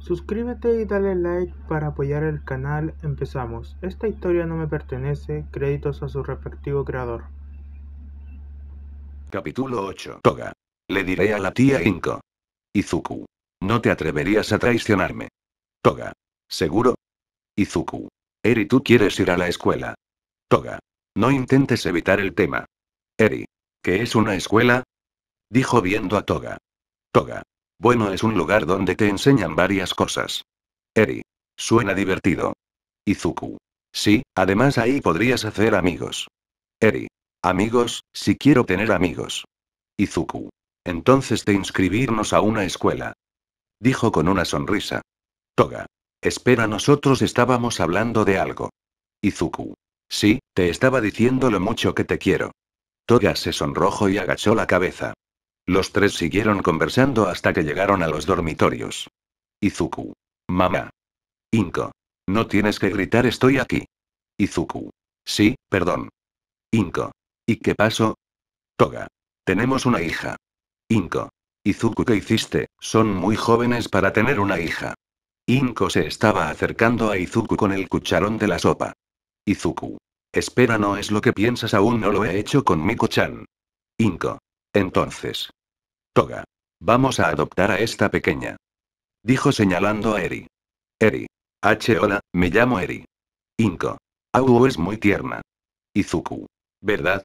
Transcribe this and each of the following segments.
Suscríbete y dale like para apoyar el canal. Empezamos. Esta historia no me pertenece. Créditos a su respectivo creador. Capítulo 8. Toga. Le diré a la tía Inko. Izuku. No te atreverías a traicionarme. Toga. ¿Seguro? Izuku. Eri, tú quieres ir a la escuela. Toga. No intentes evitar el tema. Eri. ¿Qué es una escuela? Dijo viendo a Toga. Toga. Bueno, es un lugar donde te enseñan varias cosas. Eri. Suena divertido. Izuku. Sí, además ahí podrías hacer amigos. Eri. Amigos, si quiero tener amigos. Izuku. Entonces de inscribirnos a una escuela. Dijo con una sonrisa. Toga. Espera, nosotros estábamos hablando de algo. Izuku. Sí, te estaba diciendo lo mucho que te quiero. Toga se sonrojó y agachó la cabeza. Los tres siguieron conversando hasta que llegaron a los dormitorios. Izuku. Mamá. Inko. No tienes que gritar, estoy aquí. Izuku. Sí, perdón. Inko. ¿Y qué pasó? Toga. Tenemos una hija. Inko. Izuku, ¿qué hiciste? Son muy jóvenes para tener una hija. Inko se estaba acercando a Izuku con el cucharón de la sopa. Izuku. Espera, no es lo que piensas, aún no lo he hecho con Miko-chan. Inko. Entonces. Toga. Vamos a adoptar a esta pequeña. Dijo señalando a Eri. Eri. H. Hola, me llamo Eri. Inko. Au es muy tierna. Izuku. ¿Verdad?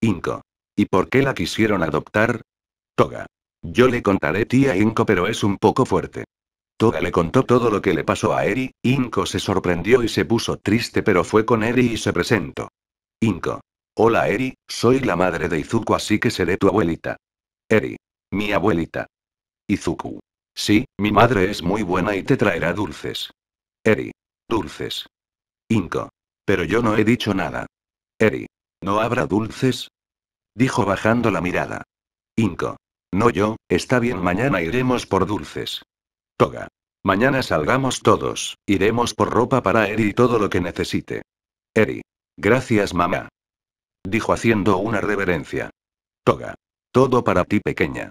Inko. ¿Y por qué la quisieron adoptar? Toga. Yo le contaré tía Inko pero es un poco fuerte. Toga le contó todo lo que le pasó a Eri, Inko se sorprendió y se puso triste pero fue con Eri y se presentó. Inko. Hola Eri, soy la madre de Izuku así que seré tu abuelita. Eri. Mi abuelita. Izuku. Sí, mi madre es muy buena y te traerá dulces. Eri. Dulces. Inko. Pero yo no he dicho nada. Eri. ¿No habrá dulces? Dijo bajando la mirada. Inko. No yo, está bien, mañana iremos por dulces. Toga. Mañana salgamos todos, iremos por ropa para Eri y todo lo que necesite. Eri. Gracias, mamá. Dijo haciendo una reverencia. Toga. Todo para ti, pequeña.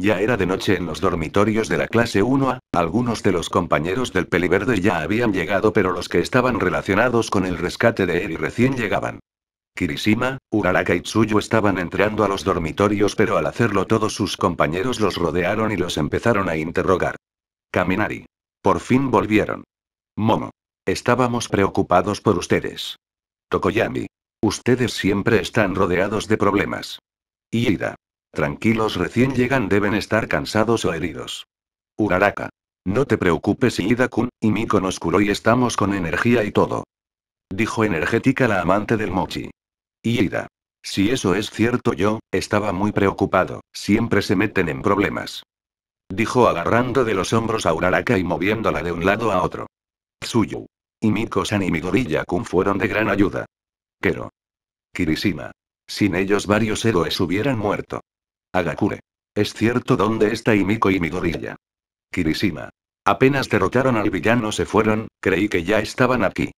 Ya era de noche en los dormitorios de la clase 1A, algunos de los compañeros del peliverde ya habían llegado pero los que estaban relacionados con el rescate de Eri recién llegaban. Kirishima, Uraraka y Tsuyu estaban entrando a los dormitorios pero al hacerlo todos sus compañeros los rodearon y los empezaron a interrogar. Kaminari. Por fin volvieron. Momo. Estábamos preocupados por ustedes. Tokoyami. Ustedes siempre están rodeados de problemas. Iida. Tranquilos recién llegan deben estar cansados o heridos. Uraraka. No te preocupes Iida-kun, y Miko nos curó y estamos con energía y todo. Dijo energética la amante del mochi. Iida. Si eso es cierto yo, estaba muy preocupado, siempre se meten en problemas. Dijo agarrando de los hombros a Uraraka y moviéndola de un lado a otro. Tsuyu. Y Miko-san y Midoriya-kun fueron de gran ayuda. Kero. Kirishima. Sin ellos varios héroes hubieran muerto. Agakure. Es cierto dónde está Imiko y Midorilla. Kirishima. Apenas derrotaron al villano se fueron, creí que ya estaban aquí.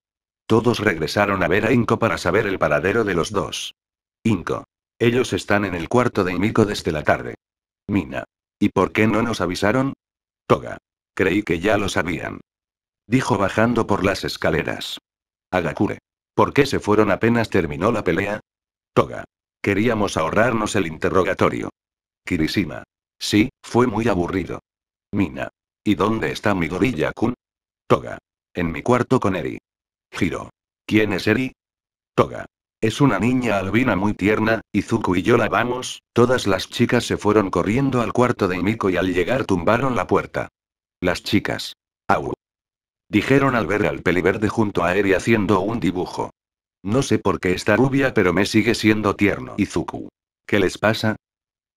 Todos regresaron a ver a Inko para saber el paradero de los dos. Inko. Ellos están en el cuarto de Imiko desde la tarde. Mina. ¿Y por qué no nos avisaron? Toga. Creí que ya lo sabían. Dijo bajando por las escaleras. Agakure. ¿Por qué se fueron apenas terminó la pelea? Toga. Queríamos ahorrarnos el interrogatorio. Kirishima. Sí, fue muy aburrido. Mina. ¿Y dónde está mi gorilla kun? Toga. En mi cuarto con Eri. Giro. ¿Quién es Eri? Toga. Es una niña albina muy tierna, Izuku y yo la vamos, todas las chicas se fueron corriendo al cuarto de Imiko y al llegar tumbaron la puerta. Las chicas. Au. Dijeron al ver al peliverde junto a Eri haciendo un dibujo. No sé por qué está rubia pero me sigue siendo tierno Izuku. ¿Qué les pasa?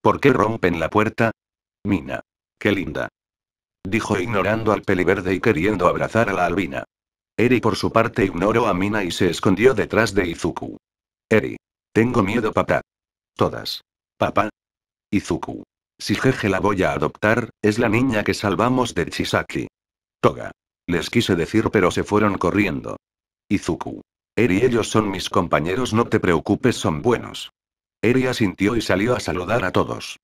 ¿Por qué rompen la puerta? Mina. Qué linda. Dijo ignorando al peliverde y queriendo abrazar a la albina. Eri por su parte ignoró a Mina y se escondió detrás de Izuku. Eri. Tengo miedo papá. Todas. Papá. Izuku. Si Jeje la voy a adoptar, es la niña que salvamos de Chisaki. Toga. Les quise decir pero se fueron corriendo. Izuku. Eri ellos son mis compañeros no te preocupes son buenos. Eri asintió y salió a saludar a todos.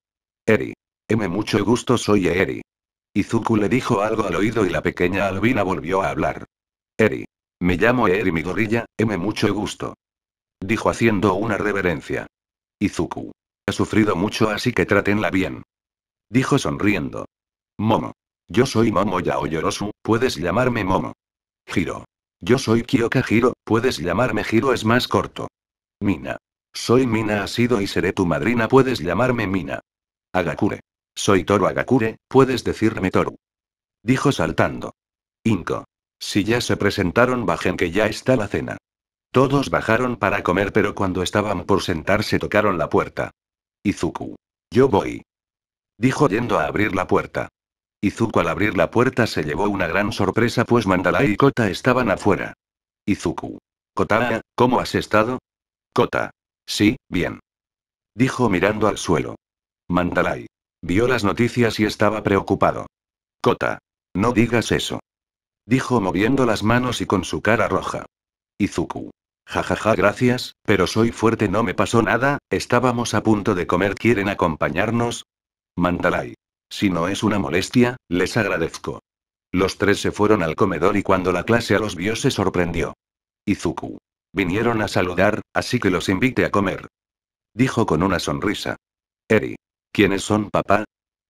Eri. M mucho gusto soy Eri. Izuku le dijo algo al oído y la pequeña albina volvió a hablar. Eri. Me llamo Eri mi gorilla, M mucho gusto. Dijo haciendo una reverencia. Izuku. Ha sufrido mucho así que trátenla bien. Dijo sonriendo. Momo. Yo soy Momo Yaoyorosu, puedes llamarme Momo. Giro. Yo soy Kyoka Hiro, puedes llamarme Hiro es más corto. Mina. Soy Mina Asido y seré tu madrina. Puedes llamarme Mina. Agakure. Soy Toro Agakure, puedes decirme Toru. Dijo saltando. Inko. Si ya se presentaron, bajen que ya está la cena. Todos bajaron para comer, pero cuando estaban por sentarse tocaron la puerta. Izuku. Yo voy. Dijo yendo a abrir la puerta. Izuku al abrir la puerta se llevó una gran sorpresa pues Mandalay y Kota estaban afuera. Izuku. Kota. ¿cómo has estado? Kota. Sí, bien. Dijo mirando al suelo. Mandalay. Vio las noticias y estaba preocupado. Kota. No digas eso. Dijo moviendo las manos y con su cara roja. Izuku. Jajaja, gracias, pero soy fuerte, no me pasó nada, estábamos a punto de comer, ¿quieren acompañarnos? Mandalay. Si no es una molestia, les agradezco. Los tres se fueron al comedor y cuando la clase a los vio se sorprendió. Izuku. Vinieron a saludar, así que los invite a comer. Dijo con una sonrisa. Eri. ¿Quiénes son papá?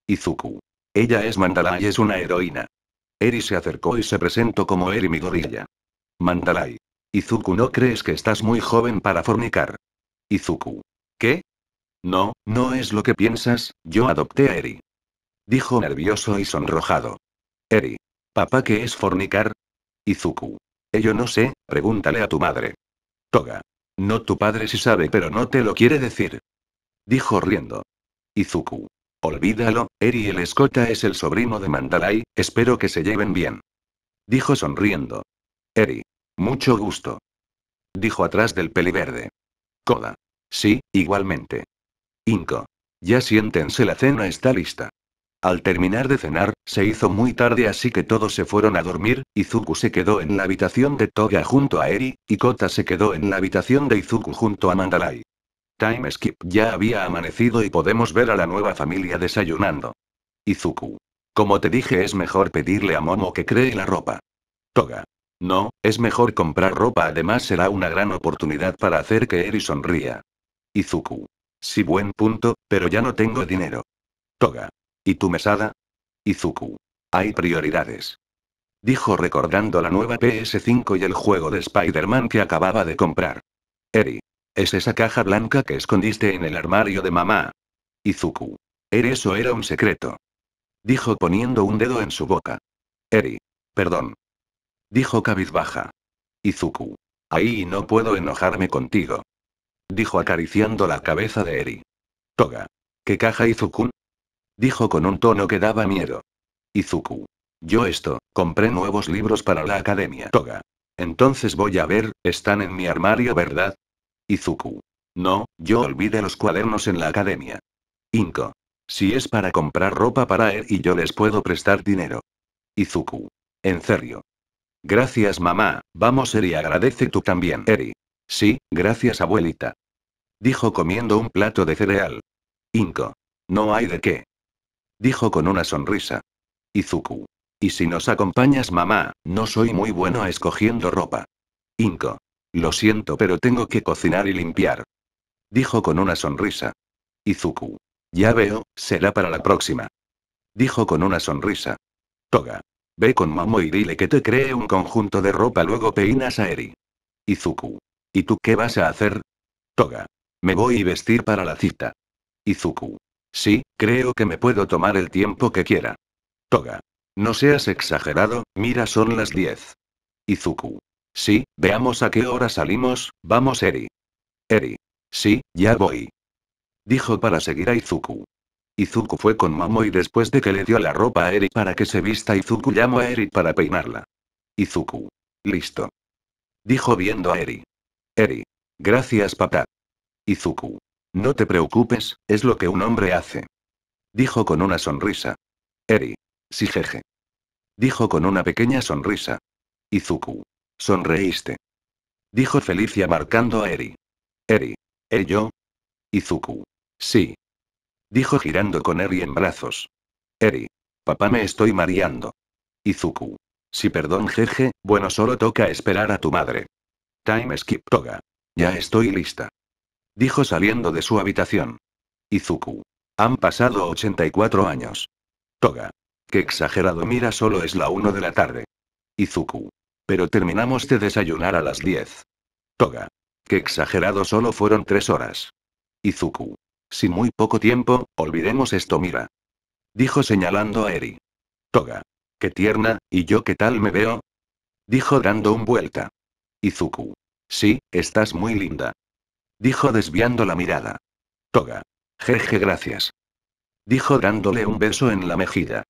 Izuku. Ella es Mandalay y es una heroína. Eri se acercó y se presentó como Eri gorilla. Mandalay. Izuku, ¿no crees que estás muy joven para fornicar? Izuku. ¿Qué? No, no es lo que piensas, yo adopté a Eri. Dijo nervioso y sonrojado. Eri. ¿Papá qué es fornicar? Izuku. Ello no sé, pregúntale a tu madre. Toga. No tu padre si sabe, pero no te lo quiere decir. Dijo riendo. Izuku. Olvídalo, Eri el escota es el sobrino de Mandalay, espero que se lleven bien. Dijo sonriendo. Eri. Mucho gusto. Dijo atrás del peliverde. Koda. Sí, igualmente. Inko. Ya siéntense, la cena está lista. Al terminar de cenar, se hizo muy tarde así que todos se fueron a dormir, Izuku se quedó en la habitación de Toga junto a Eri, y Kota se quedó en la habitación de Izuku junto a Mandalay. Time Skip ya había amanecido y podemos ver a la nueva familia desayunando. Izuku. Como te dije es mejor pedirle a Momo que cree la ropa. Toga. No, es mejor comprar ropa además será una gran oportunidad para hacer que Eri sonría. Izuku. Sí buen punto, pero ya no tengo dinero. Toga. ¿Y tu mesada? Izuku. Hay prioridades. Dijo recordando la nueva PS5 y el juego de Spider-Man que acababa de comprar. Eri. Es esa caja blanca que escondiste en el armario de mamá. Izuku. Eri, eso era un secreto. Dijo poniendo un dedo en su boca. Eri. Perdón. Dijo cabizbaja. Izuku. Ahí no puedo enojarme contigo. Dijo acariciando la cabeza de Eri. Toga. ¿Qué caja Izuku? dijo con un tono que daba miedo. Izuku. Yo esto, compré nuevos libros para la academia Toga. Entonces voy a ver, están en mi armario, ¿verdad? Izuku. No, yo olvidé los cuadernos en la academia. Inko. Si es para comprar ropa para él y yo les puedo prestar dinero. Izuku. En serio. Gracias mamá, vamos Eri agradece tú también Eri. Sí, gracias abuelita. Dijo comiendo un plato de cereal. Inko. No hay de qué dijo con una sonrisa. Izuku. Y si nos acompañas, mamá, no soy muy bueno escogiendo ropa. Inko. Lo siento, pero tengo que cocinar y limpiar. Dijo con una sonrisa. Izuku. Ya veo, será para la próxima. Dijo con una sonrisa. Toga. Ve con mamá y dile que te cree un conjunto de ropa, luego peinas a Eri. Izuku. ¿Y tú qué vas a hacer? Toga. Me voy a vestir para la cita. Izuku. Sí, creo que me puedo tomar el tiempo que quiera. Toga. No seas exagerado, mira son las 10. Izuku. Sí, veamos a qué hora salimos, vamos Eri. Eri. Sí, ya voy. Dijo para seguir a Izuku. Izuku fue con Momo y después de que le dio la ropa a Eri para que se vista Izuku llamó a Eri para peinarla. Izuku. Listo. Dijo viendo a Eri. Eri. Gracias papá. Izuku. No te preocupes, es lo que un hombre hace. Dijo con una sonrisa. Eri. Sí, jeje. Dijo con una pequeña sonrisa. Izuku. Sonreíste. Dijo Felicia marcando a Eri. Eri. ¿Eh yo? Izuku. Sí. Dijo girando con Eri en brazos. Eri. Papá me estoy mareando. Izuku. Si sí, perdón jeje, bueno solo toca esperar a tu madre. Time skip toga. Ya estoy lista dijo saliendo de su habitación. Izuku. Han pasado 84 años. Toga. Qué exagerado mira solo es la 1 de la tarde. Izuku. Pero terminamos de desayunar a las 10. Toga. Qué exagerado solo fueron 3 horas. Izuku. Si muy poco tiempo, olvidemos esto mira. Dijo señalando a Eri. Toga. Qué tierna, ¿y yo qué tal me veo? Dijo dando un vuelta. Izuku. Sí, estás muy linda. Dijo desviando la mirada. Toga. Jeje, gracias. Dijo dándole un beso en la mejilla.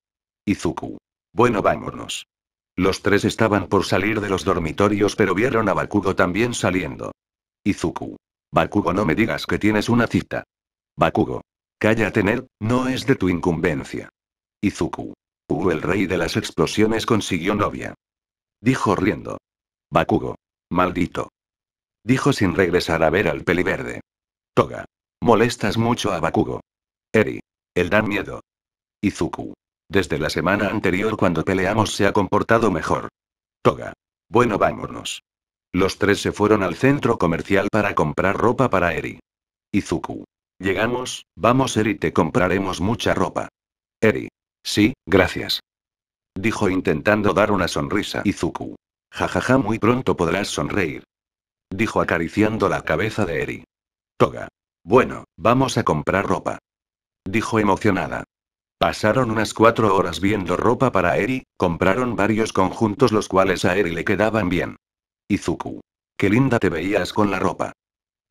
Izuku. Bueno, vámonos. Los tres estaban por salir de los dormitorios, pero vieron a Bakugo también saliendo. Izuku. Bakugo, no me digas que tienes una cita. Bakugo. Cállate, tener no es de tu incumbencia. Izuku. Uh, el rey de las explosiones consiguió novia. Dijo riendo. Bakugo. Maldito. Dijo sin regresar a ver al peliverde. Toga. Molestas mucho a Bakugo. Eri. El da miedo. Izuku. Desde la semana anterior cuando peleamos se ha comportado mejor. Toga. Bueno, vámonos. Los tres se fueron al centro comercial para comprar ropa para Eri. Izuku. Llegamos, vamos Eri, te compraremos mucha ropa. Eri. Sí, gracias. Dijo intentando dar una sonrisa Izuku. Jajaja, ja, ja, muy pronto podrás sonreír dijo acariciando la cabeza de Eri. Toga. Bueno, vamos a comprar ropa. Dijo emocionada. Pasaron unas cuatro horas viendo ropa para Eri, compraron varios conjuntos los cuales a Eri le quedaban bien. Izuku. Qué linda te veías con la ropa.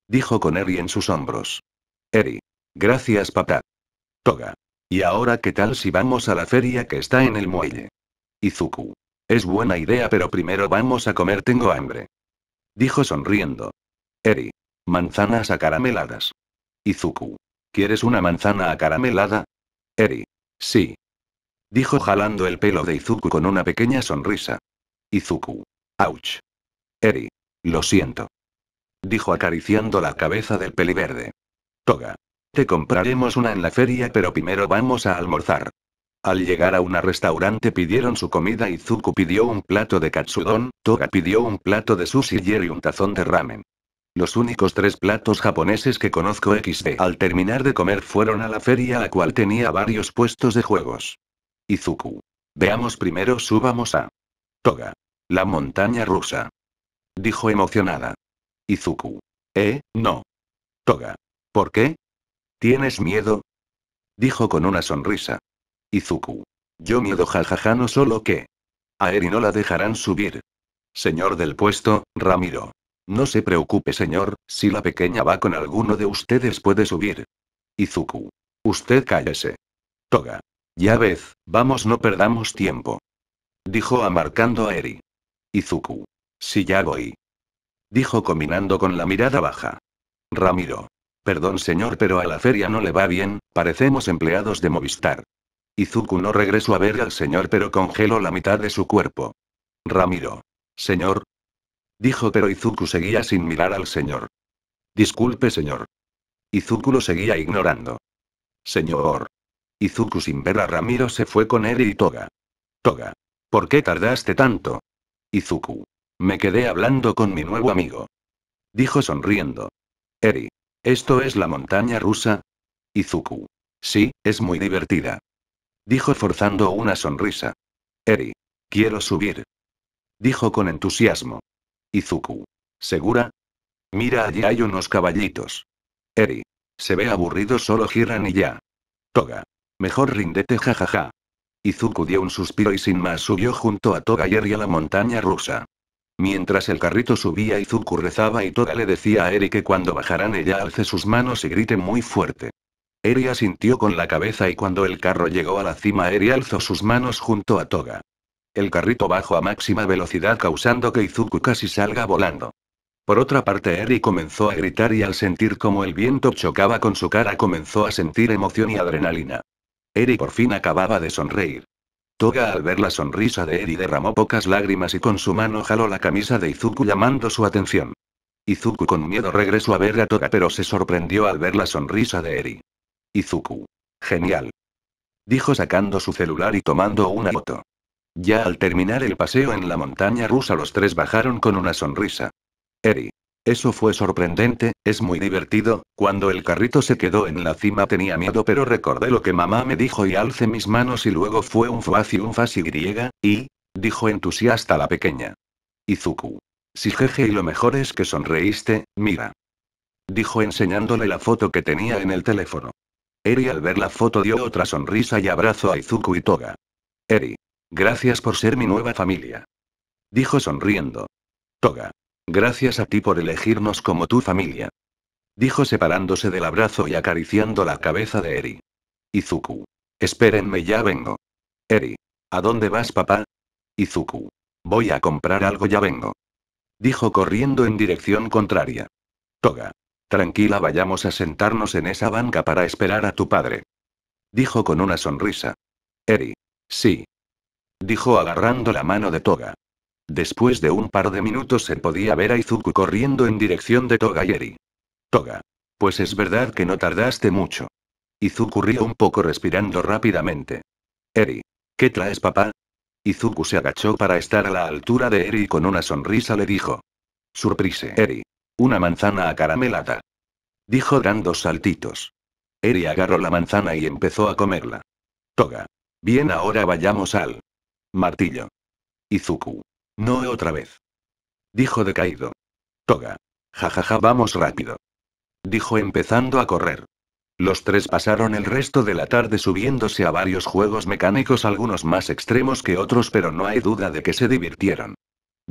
Dijo con Eri en sus hombros. Eri. Gracias papá. Toga. ¿Y ahora qué tal si vamos a la feria que está en el muelle? Izuku. Es buena idea pero primero vamos a comer tengo hambre. Dijo sonriendo. Eri. Manzanas acarameladas. Izuku. ¿Quieres una manzana acaramelada? Eri. Sí. Dijo jalando el pelo de Izuku con una pequeña sonrisa. Izuku. Ouch. Eri. Lo siento. Dijo acariciando la cabeza del peliverde. Toga. Te compraremos una en la feria pero primero vamos a almorzar. Al llegar a un restaurante pidieron su comida y pidió un plato de katsudon, Toga pidió un plato de sushi y un tazón de ramen. Los únicos tres platos japoneses que conozco XD al terminar de comer fueron a la feria a cual tenía varios puestos de juegos. Izuku. Veamos primero subamos a Toga. La montaña rusa. Dijo emocionada. Izuku. Eh, no. Toga. ¿Por qué? ¿Tienes miedo? Dijo con una sonrisa. Izuku. Yo miedo jajaja no solo que. A Eri no la dejarán subir. Señor del puesto, Ramiro. No se preocupe señor, si la pequeña va con alguno de ustedes puede subir. Izuku. Usted cállese. Toga. Ya ves, vamos no perdamos tiempo. Dijo amarcando a Eri. Izuku. Si ya voy. Dijo combinando con la mirada baja. Ramiro. Perdón señor pero a la feria no le va bien, parecemos empleados de Movistar. Izuku no regresó a ver al señor pero congeló la mitad de su cuerpo. Ramiro. Señor. Dijo pero Izuku seguía sin mirar al señor. Disculpe señor. Izuku lo seguía ignorando. Señor. Izuku sin ver a Ramiro se fue con Eri y Toga. Toga. ¿Por qué tardaste tanto? Izuku. Me quedé hablando con mi nuevo amigo. Dijo sonriendo. Eri. ¿Esto es la montaña rusa? Izuku. Sí, es muy divertida. Dijo forzando una sonrisa. Eri. Quiero subir. Dijo con entusiasmo. Izuku. ¿Segura? Mira, allí hay unos caballitos. Eri. Se ve aburrido, solo giran y ya. Toga. Mejor rindete, jajaja. Izuku dio un suspiro y sin más subió junto a Toga y Eri a la montaña rusa. Mientras el carrito subía, Izuku rezaba y Toga le decía a Eri que cuando bajaran ella alce sus manos y grite muy fuerte. Eri asintió con la cabeza y cuando el carro llegó a la cima Eri alzó sus manos junto a Toga. El carrito bajó a máxima velocidad causando que Izuku casi salga volando. Por otra parte, Eri comenzó a gritar y al sentir como el viento chocaba con su cara comenzó a sentir emoción y adrenalina. Eri por fin acababa de sonreír. Toga al ver la sonrisa de Eri derramó pocas lágrimas y con su mano jaló la camisa de Izuku llamando su atención. Izuku con miedo regresó a ver a Toga pero se sorprendió al ver la sonrisa de Eri. Izuku. Genial. Dijo sacando su celular y tomando una foto. Ya al terminar el paseo en la montaña rusa los tres bajaron con una sonrisa. Eri. Eso fue sorprendente, es muy divertido, cuando el carrito se quedó en la cima tenía miedo pero recordé lo que mamá me dijo y alce mis manos y luego fue un fuaz y un fácil y griega, y... dijo entusiasta la pequeña. Izuku. Si jeje y lo mejor es que sonreíste, mira. Dijo enseñándole la foto que tenía en el teléfono. Eri al ver la foto dio otra sonrisa y abrazo a Izuku y Toga. Eri. Gracias por ser mi nueva familia. Dijo sonriendo. Toga. Gracias a ti por elegirnos como tu familia. Dijo separándose del abrazo y acariciando la cabeza de Eri. Izuku. Espérenme, ya vengo. Eri. ¿A dónde vas, papá? Izuku. Voy a comprar algo, ya vengo. Dijo corriendo en dirección contraria. Toga. Tranquila, vayamos a sentarnos en esa banca para esperar a tu padre. Dijo con una sonrisa. Eri. Sí. Dijo agarrando la mano de Toga. Después de un par de minutos se podía ver a Izuku corriendo en dirección de Toga y Eri. Toga. Pues es verdad que no tardaste mucho. Izuku rió un poco respirando rápidamente. Eri. ¿Qué traes, papá? Izuku se agachó para estar a la altura de Eri y con una sonrisa le dijo. Surprise, Eri. Una manzana acaramelada. Dijo dando saltitos. Eri agarró la manzana y empezó a comerla. Toga. Bien, ahora vayamos al. Martillo. Izuku. No otra vez. Dijo decaído. Toga. Jajaja, ja, ja, vamos rápido. Dijo empezando a correr. Los tres pasaron el resto de la tarde subiéndose a varios juegos mecánicos, algunos más extremos que otros, pero no hay duda de que se divirtieron.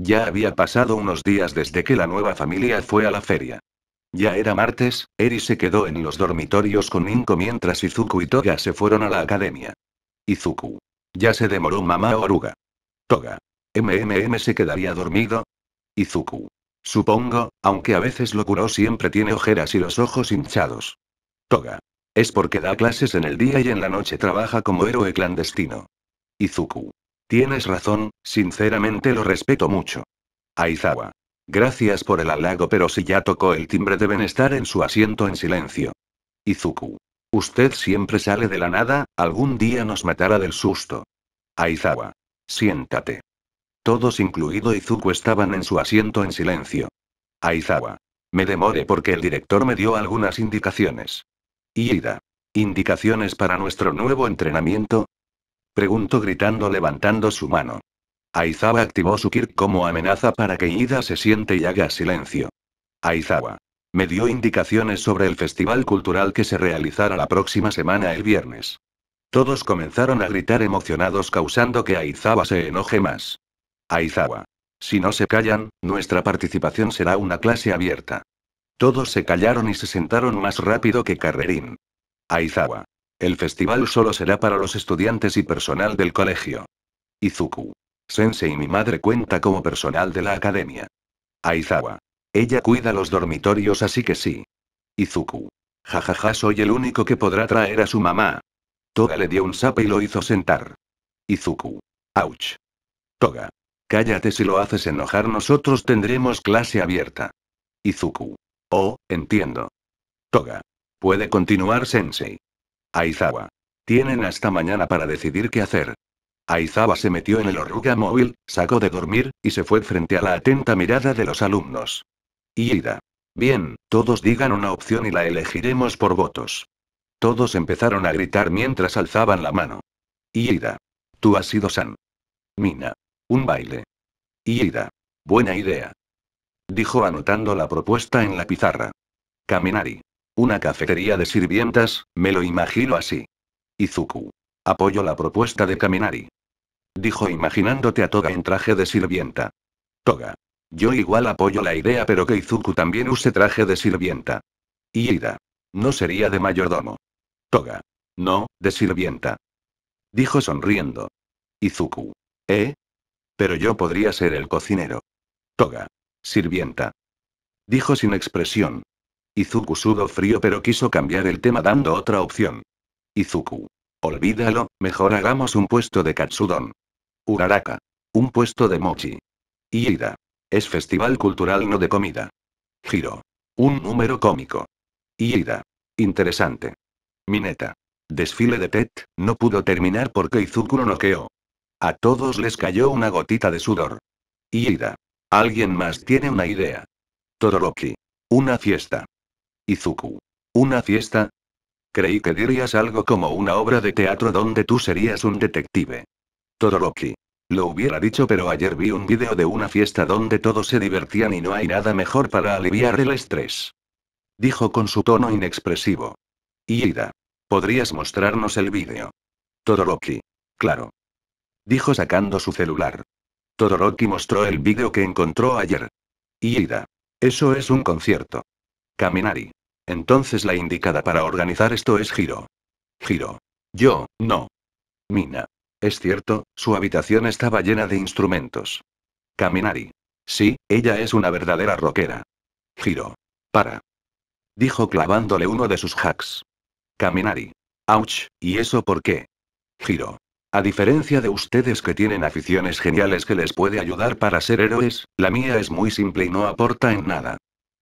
Ya había pasado unos días desde que la nueva familia fue a la feria. Ya era martes, Eri se quedó en los dormitorios con Inko mientras Izuku y Toga se fueron a la academia. Izuku. Ya se demoró mamá oruga. Toga. MMM se quedaría dormido. Izuku. Supongo, aunque a veces lo curó siempre tiene ojeras y los ojos hinchados. Toga. Es porque da clases en el día y en la noche trabaja como héroe clandestino. Izuku. Tienes razón, sinceramente lo respeto mucho. Aizawa. Gracias por el halago, pero si ya tocó el timbre deben estar en su asiento en silencio. Izuku. Usted siempre sale de la nada, algún día nos matará del susto. Aizawa. Siéntate. Todos incluido Izuku estaban en su asiento en silencio. Aizawa. Me demore porque el director me dio algunas indicaciones. Iida. ¿Indicaciones para nuestro nuevo entrenamiento? Preguntó gritando levantando su mano. Aizawa activó su Kirk como amenaza para que Ida se siente y haga silencio. Aizawa. Me dio indicaciones sobre el festival cultural que se realizará la próxima semana el viernes. Todos comenzaron a gritar emocionados causando que Aizawa se enoje más. Aizawa. Si no se callan, nuestra participación será una clase abierta. Todos se callaron y se sentaron más rápido que Carrerín. Aizawa. El festival solo será para los estudiantes y personal del colegio. Izuku. Sensei y mi madre cuenta como personal de la academia. Aizawa. Ella cuida los dormitorios así que sí. Izuku. Jajaja, ja, ja, soy el único que podrá traer a su mamá. Toga le dio un sape y lo hizo sentar. Izuku. Ouch. Toga. Cállate si lo haces enojar, nosotros tendremos clase abierta. Izuku. Oh, entiendo. Toga. Puede continuar, Sensei. Aizawa. Tienen hasta mañana para decidir qué hacer. Aizawa se metió en el oruga móvil, sacó de dormir, y se fue frente a la atenta mirada de los alumnos. Iida. Bien, todos digan una opción y la elegiremos por votos. Todos empezaron a gritar mientras alzaban la mano. Iida. Tú has sido San. Mina. Un baile. Iida. Buena idea. Dijo anotando la propuesta en la pizarra. Caminari. Una cafetería de sirvientas, me lo imagino así. Izuku. Apoyo la propuesta de Kaminari. Dijo imaginándote a Toga en traje de sirvienta. Toga. Yo igual apoyo la idea pero que Izuku también use traje de sirvienta. Ida. No sería de mayordomo. Toga. No, de sirvienta. Dijo sonriendo. Izuku. ¿Eh? Pero yo podría ser el cocinero. Toga. Sirvienta. Dijo sin expresión. Izuku sudó frío pero quiso cambiar el tema dando otra opción. Izuku. Olvídalo, mejor hagamos un puesto de katsudon. Uraraka. Un puesto de mochi. Iida. Es festival cultural no de comida. Giro. Un número cómico. Iida. Interesante. Mineta. Desfile de Tet, no pudo terminar porque Izuku lo noqueó. A todos les cayó una gotita de sudor. Iida. ¿Alguien más tiene una idea? Todoroki. Una fiesta. Izuku. ¿Una fiesta? Creí que dirías algo como una obra de teatro donde tú serías un detective. Todoroki. Lo hubiera dicho, pero ayer vi un vídeo de una fiesta donde todos se divertían y no hay nada mejor para aliviar el estrés. Dijo con su tono inexpresivo. Ida. ¿Podrías mostrarnos el vídeo? Todoroki. Claro. Dijo sacando su celular. Todoroki mostró el vídeo que encontró ayer. Ida. Eso es un concierto. Kaminari. Entonces la indicada para organizar esto es Giro. Giro. Yo, no. Mina. Es cierto, su habitación estaba llena de instrumentos. Kaminari. Sí, ella es una verdadera roquera. Giro. Para. Dijo clavándole uno de sus hacks. Kaminari. Ouch, ¿y eso por qué? Giro. A diferencia de ustedes que tienen aficiones geniales que les puede ayudar para ser héroes, la mía es muy simple y no aporta en nada.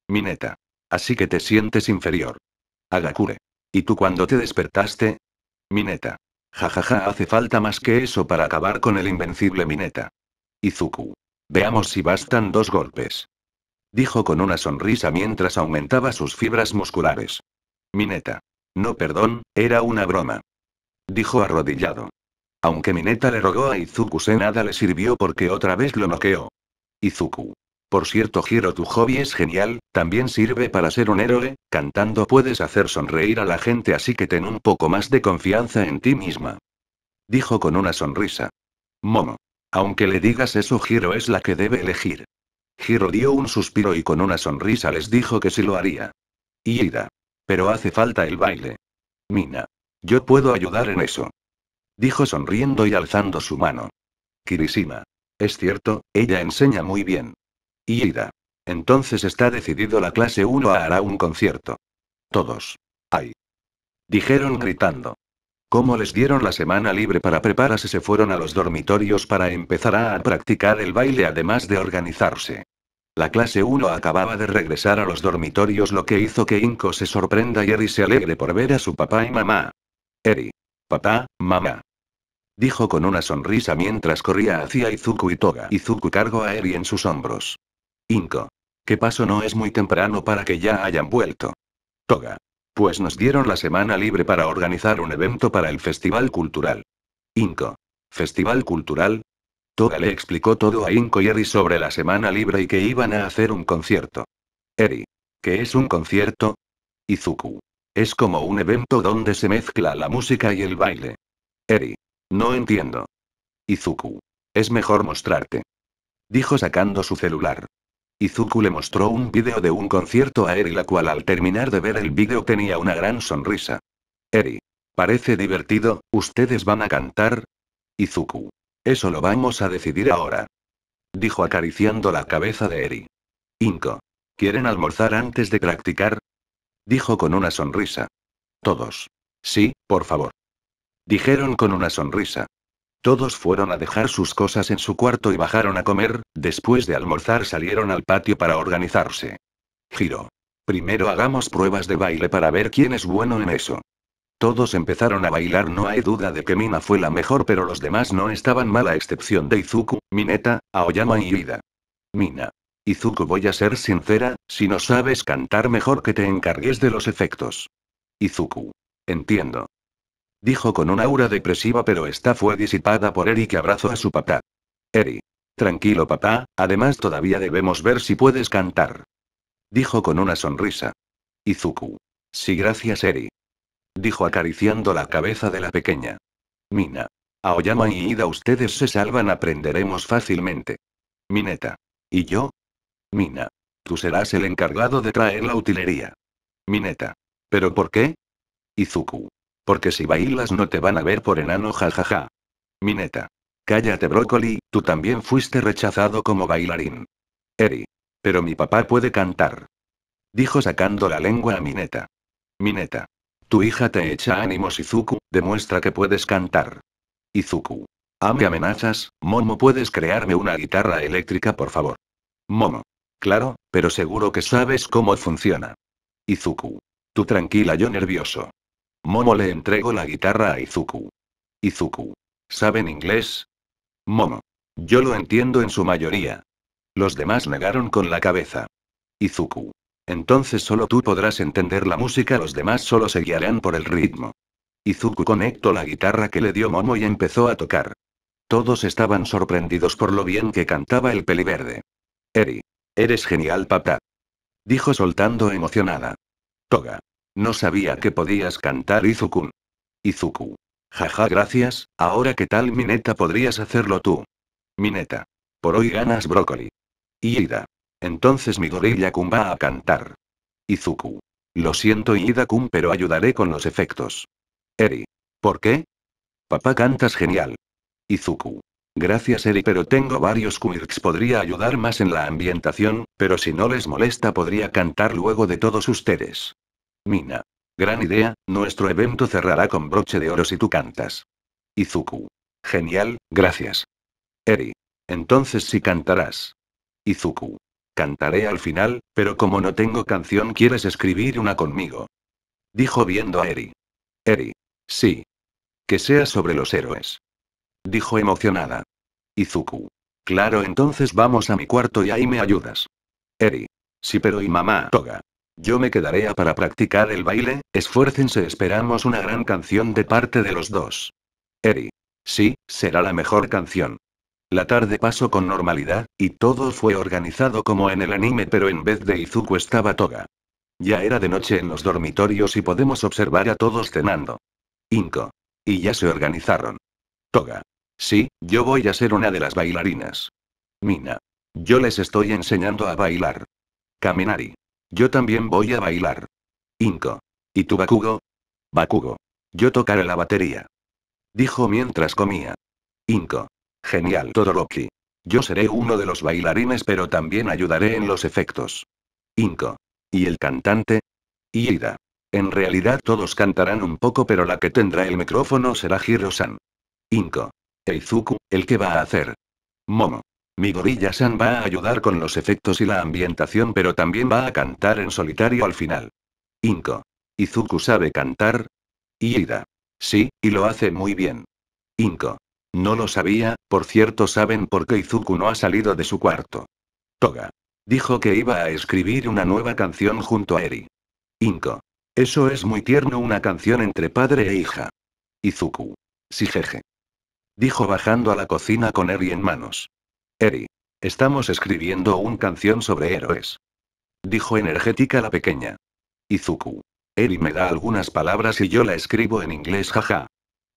Mineta. Así que te sientes inferior. Agakure. ¿Y tú cuando te despertaste? Mineta. Jajaja, hace falta más que eso para acabar con el invencible Mineta. Izuku. Veamos si bastan dos golpes. Dijo con una sonrisa mientras aumentaba sus fibras musculares. Mineta. No, perdón, era una broma. Dijo arrodillado. Aunque Mineta le rogó a izuku se nada le sirvió porque otra vez lo noqueó. Izuku. Por cierto, Giro, tu hobby es genial, también sirve para ser un héroe, cantando puedes hacer sonreír a la gente, así que ten un poco más de confianza en ti misma. Dijo con una sonrisa. Momo. Aunque le digas eso, Giro es la que debe elegir. Giro dio un suspiro y con una sonrisa les dijo que sí lo haría. Ira. Pero hace falta el baile. Mina. Yo puedo ayudar en eso. Dijo sonriendo y alzando su mano. Kirishima. Es cierto, ella enseña muy bien. Y Entonces está decidido la clase 1 hará un concierto. Todos. Ay. Dijeron gritando. Como les dieron la semana libre para prepararse, se fueron a los dormitorios para empezar a practicar el baile, además de organizarse. La clase 1 acababa de regresar a los dormitorios, lo que hizo que Inko se sorprenda y Eri se alegre por ver a su papá y mamá. Eri. Papá, mamá. Dijo con una sonrisa mientras corría hacia Izuku y Toga. Izuku cargó a Eri en sus hombros. Inco. ¿Qué paso no es muy temprano para que ya hayan vuelto? Toga. Pues nos dieron la semana libre para organizar un evento para el Festival Cultural. Inco. ¿Festival Cultural? Toga le explicó todo a Inco y Eri sobre la semana libre y que iban a hacer un concierto. Eri. ¿Qué es un concierto? Izuku. Es como un evento donde se mezcla la música y el baile. Eri. No entiendo. Izuku. Es mejor mostrarte. Dijo sacando su celular. Izuku le mostró un vídeo de un concierto a Eri la cual al terminar de ver el vídeo tenía una gran sonrisa. Eri. Parece divertido, ¿ustedes van a cantar? Izuku. Eso lo vamos a decidir ahora. Dijo acariciando la cabeza de Eri. Inko. ¿Quieren almorzar antes de practicar? Dijo con una sonrisa. Todos. Sí, por favor. Dijeron con una sonrisa. Todos fueron a dejar sus cosas en su cuarto y bajaron a comer, después de almorzar salieron al patio para organizarse. Giro. Primero hagamos pruebas de baile para ver quién es bueno en eso. Todos empezaron a bailar, no hay duda de que Mina fue la mejor, pero los demás no estaban mal a excepción de Izuku, Mineta, Aoyama y Ida. Mina. Izuku, voy a ser sincera, si no sabes cantar mejor que te encargues de los efectos. Izuku. Entiendo dijo con un aura depresiva pero esta fue disipada por Eri que abrazó a su papá. Eri. Tranquilo papá, además todavía debemos ver si puedes cantar. Dijo con una sonrisa. Izuku. Sí gracias Eri. Dijo acariciando la cabeza de la pequeña. Mina. Aoyama y Ida ustedes se salvan aprenderemos fácilmente. Mineta. ¿Y yo? Mina. Tú serás el encargado de traer la utilería. Mineta. ¿Pero por qué? Izuku. Porque si bailas no te van a ver por enano jajaja. Mineta. Cállate brócoli, tú también fuiste rechazado como bailarín. Eri. Pero mi papá puede cantar. Dijo sacando la lengua a Mineta. Mineta. Tu hija te echa ánimos Izuku, demuestra que puedes cantar. Izuku. Ah, amenazas, Momo, ¿puedes crearme una guitarra eléctrica, por favor? Momo. Claro, pero seguro que sabes cómo funciona. Izuku. Tú tranquila, yo nervioso. Momo le entregó la guitarra a Izuku. Izuku. ¿Saben inglés? Momo. Yo lo entiendo en su mayoría. Los demás negaron con la cabeza. Izuku. Entonces solo tú podrás entender la música, los demás solo se guiarán por el ritmo. Izuku conectó la guitarra que le dio Momo y empezó a tocar. Todos estaban sorprendidos por lo bien que cantaba el peliverde. Eri. Eres genial, papá. Dijo soltando emocionada. Toga. No sabía que podías cantar Izukun. Izuku. Jaja, gracias. Ahora qué tal Mineta podrías hacerlo tú. Mineta. Por hoy ganas brócoli. Iida. Entonces mi gorilla Kun va a cantar. Izuku. Lo siento Ida Kun, pero ayudaré con los efectos. Eri. ¿Por qué? Papá cantas genial. Izuku. Gracias Eri, pero tengo varios quirks. Podría ayudar más en la ambientación, pero si no les molesta podría cantar luego de todos ustedes. Mina. Gran idea, nuestro evento cerrará con broche de oro si tú cantas. Izuku. Genial, gracias. Eri. Entonces si cantarás. Izuku. Cantaré al final, pero como no tengo canción, ¿quieres escribir una conmigo? Dijo viendo a Eri. Eri. Sí. Que sea sobre los héroes. Dijo emocionada. Izuku. Claro, entonces vamos a mi cuarto y ahí me ayudas. Eri. Sí, pero y mamá Toga. Yo me quedaré a para practicar el baile, esfuércense esperamos una gran canción de parte de los dos. Eri. Sí, será la mejor canción. La tarde pasó con normalidad, y todo fue organizado como en el anime pero en vez de Izuku estaba Toga. Ya era de noche en los dormitorios y podemos observar a todos cenando. Inco. Y ya se organizaron. Toga. Sí, yo voy a ser una de las bailarinas. Mina. Yo les estoy enseñando a bailar. Kaminari. Yo también voy a bailar. Inco. ¿Y tú, Bakugo? Bakugo. Yo tocaré la batería. Dijo mientras comía. Inco. Genial, Todoroki. Yo seré uno de los bailarines, pero también ayudaré en los efectos. Inco. ¿Y el cantante? Iida. En realidad todos cantarán un poco, pero la que tendrá el micrófono será Hiro-san. Inco. Eizuku, el que va a hacer. Momo. Mi gorilla-san va a ayudar con los efectos y la ambientación pero también va a cantar en solitario al final. Inko. ¿Izuku sabe cantar? Iida. Sí, y lo hace muy bien. Inko. No lo sabía, por cierto saben por qué Izuku no ha salido de su cuarto. Toga. Dijo que iba a escribir una nueva canción junto a Eri. Inko. Eso es muy tierno una canción entre padre e hija. Izuku. Sí jeje. Dijo bajando a la cocina con Eri en manos. Eri. Estamos escribiendo un canción sobre héroes. Dijo energética la pequeña. Izuku. Eri me da algunas palabras y yo la escribo en inglés, jaja.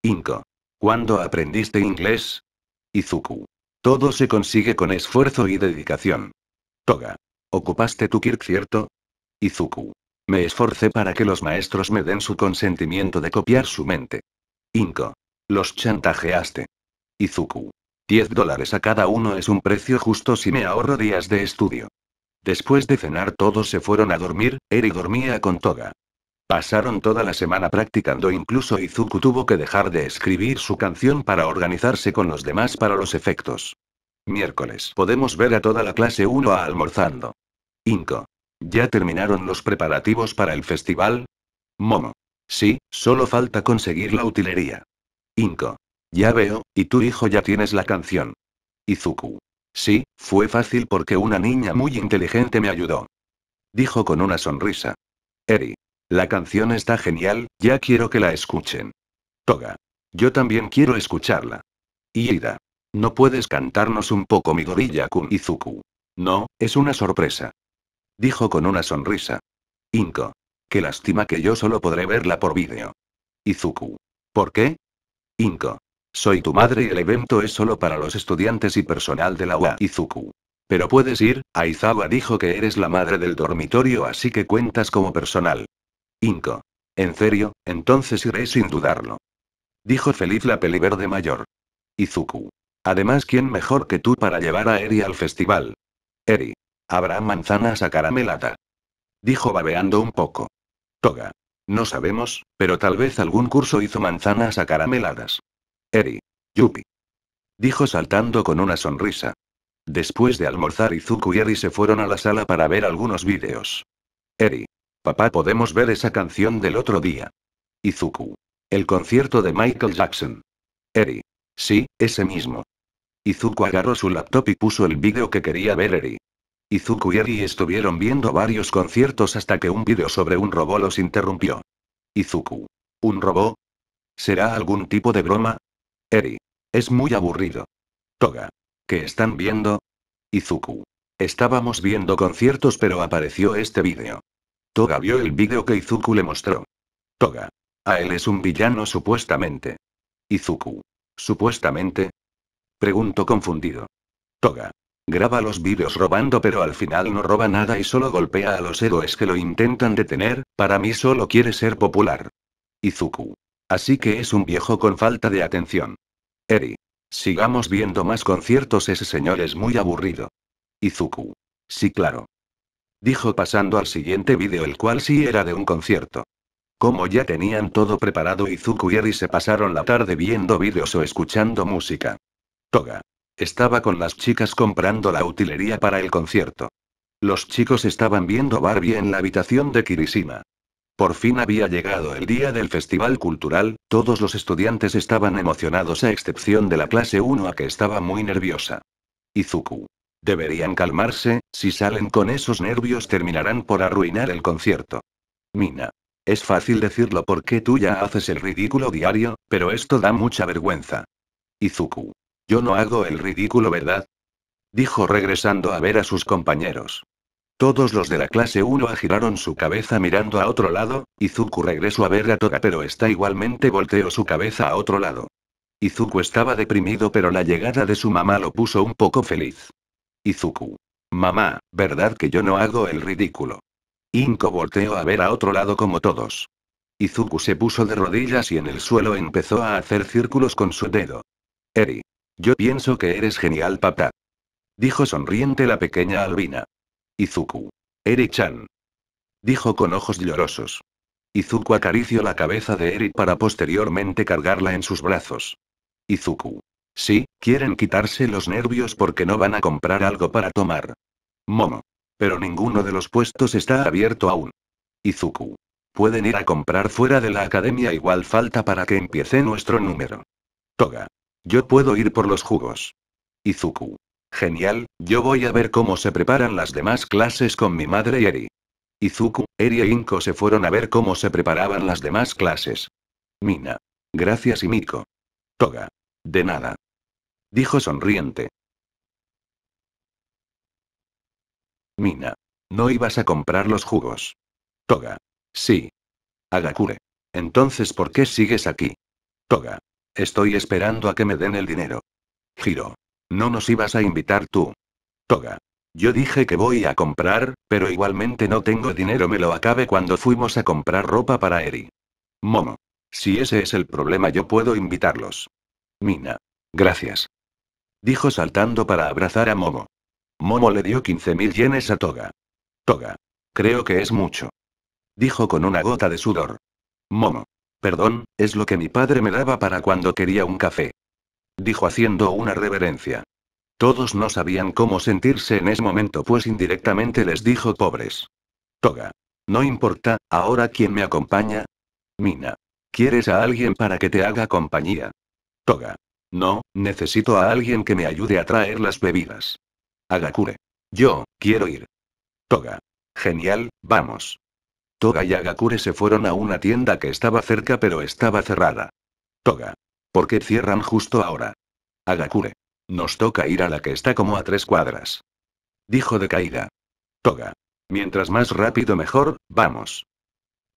Inko. ¿Cuándo aprendiste inglés? Izuku. Todo se consigue con esfuerzo y dedicación. Toga. ¿Ocupaste tu Kirk, cierto? Izuku. Me esforcé para que los maestros me den su consentimiento de copiar su mente. Inko. Los chantajeaste. Izuku. 10 dólares a cada uno es un precio justo si me ahorro días de estudio. Después de cenar todos se fueron a dormir, Eri dormía con toga. Pasaron toda la semana practicando, incluso Izuku tuvo que dejar de escribir su canción para organizarse con los demás para los efectos. Miércoles podemos ver a toda la clase 1 a almorzando. Inco. ¿Ya terminaron los preparativos para el festival? Momo. Sí, solo falta conseguir la utilería. Inco. Ya veo, y tu hijo ya tienes la canción. Izuku. Sí, fue fácil porque una niña muy inteligente me ayudó. Dijo con una sonrisa. Eri. La canción está genial, ya quiero que la escuchen. Toga. Yo también quiero escucharla. Iida. ¿No puedes cantarnos un poco gorilla con Izuku? No, es una sorpresa. Dijo con una sonrisa. Inko. Qué lástima que yo solo podré verla por vídeo. Izuku. ¿Por qué? Inko. Soy tu madre y el evento es solo para los estudiantes y personal de la UA Izuku. Pero puedes ir, Aizawa dijo que eres la madre del dormitorio así que cuentas como personal. Inco. En serio, entonces iré sin dudarlo. Dijo feliz la peliverde mayor. Izuku. Además, ¿quién mejor que tú para llevar a Eri al festival? Eri. Habrá manzanas a caramelada. Dijo babeando un poco. Toga. No sabemos, pero tal vez algún curso hizo manzanas carameladas. Eri. Yupi. Dijo saltando con una sonrisa. Después de almorzar Izuku y Eri se fueron a la sala para ver algunos vídeos. Eri. Papá podemos ver esa canción del otro día. Izuku. El concierto de Michael Jackson. Eri. Sí, ese mismo. Izuku agarró su laptop y puso el vídeo que quería ver Eri. Izuku y Eri estuvieron viendo varios conciertos hasta que un vídeo sobre un robot los interrumpió. Izuku. ¿Un robot? ¿Será algún tipo de broma? Eri. Es muy aburrido. Toga. ¿Qué están viendo? Izuku. Estábamos viendo conciertos pero apareció este vídeo. Toga vio el vídeo que Izuku le mostró. Toga. A él es un villano supuestamente. Izuku. ¿Supuestamente? Preguntó confundido. Toga. Graba los vídeos robando pero al final no roba nada y solo golpea a los héroes que lo intentan detener, para mí solo quiere ser popular. Izuku. Así que es un viejo con falta de atención. Eri. Sigamos viendo más conciertos, ese señor es muy aburrido. Izuku. Sí, claro. Dijo pasando al siguiente vídeo, el cual sí era de un concierto. Como ya tenían todo preparado, Izuku y Eri se pasaron la tarde viendo vídeos o escuchando música. Toga. Estaba con las chicas comprando la utilería para el concierto. Los chicos estaban viendo Barbie en la habitación de Kirishima. Por fin había llegado el día del Festival Cultural, todos los estudiantes estaban emocionados a excepción de la clase 1 a que estaba muy nerviosa. Izuku. Deberían calmarse, si salen con esos nervios terminarán por arruinar el concierto. Mina. Es fácil decirlo porque tú ya haces el ridículo diario, pero esto da mucha vergüenza. Izuku. Yo no hago el ridículo, ¿verdad? Dijo regresando a ver a sus compañeros. Todos los de la clase 1 agiraron su cabeza mirando a otro lado, Izuku regresó a ver a Toga pero está igualmente volteó su cabeza a otro lado. Izuku estaba deprimido pero la llegada de su mamá lo puso un poco feliz. Izuku. Mamá, ¿verdad que yo no hago el ridículo? Inko volteó a ver a otro lado como todos. Izuku se puso de rodillas y en el suelo empezó a hacer círculos con su dedo. Eri. Yo pienso que eres genial papá. Dijo sonriente la pequeña albina. Izuku. Eri-chan. Dijo con ojos llorosos. Izuku acarició la cabeza de Eri para posteriormente cargarla en sus brazos. Izuku. Sí, quieren quitarse los nervios porque no van a comprar algo para tomar. Momo. Pero ninguno de los puestos está abierto aún. Izuku. Pueden ir a comprar fuera de la academia igual falta para que empiece nuestro número. Toga. Yo puedo ir por los jugos. Izuku. Genial, yo voy a ver cómo se preparan las demás clases con mi madre y Eri. Izuku, Eri e Inko se fueron a ver cómo se preparaban las demás clases. Mina. Gracias y Miko. Toga. De nada. Dijo sonriente. Mina. No ibas a comprar los jugos. Toga. Sí. Agakure. Entonces, ¿por qué sigues aquí? Toga. Estoy esperando a que me den el dinero. Giro. No nos ibas a invitar tú. Toga. Yo dije que voy a comprar, pero igualmente no tengo dinero, me lo acabe cuando fuimos a comprar ropa para Eri. Momo. Si ese es el problema, yo puedo invitarlos. Mina. Gracias. Dijo saltando para abrazar a Momo. Momo le dio 15.000 yenes a Toga. Toga. Creo que es mucho. Dijo con una gota de sudor. Momo. Perdón, es lo que mi padre me daba para cuando quería un café dijo haciendo una reverencia. Todos no sabían cómo sentirse en ese momento, pues indirectamente les dijo pobres. Toga. No importa, ahora quién me acompaña. Mina. ¿Quieres a alguien para que te haga compañía? Toga. No, necesito a alguien que me ayude a traer las bebidas. Agakure. Yo, quiero ir. Toga. Genial, vamos. Toga y Agakure se fueron a una tienda que estaba cerca pero estaba cerrada. Toga. ¿Por qué cierran justo ahora? Agakure. Nos toca ir a la que está como a tres cuadras. Dijo de caída. Toga. Mientras más rápido mejor, vamos.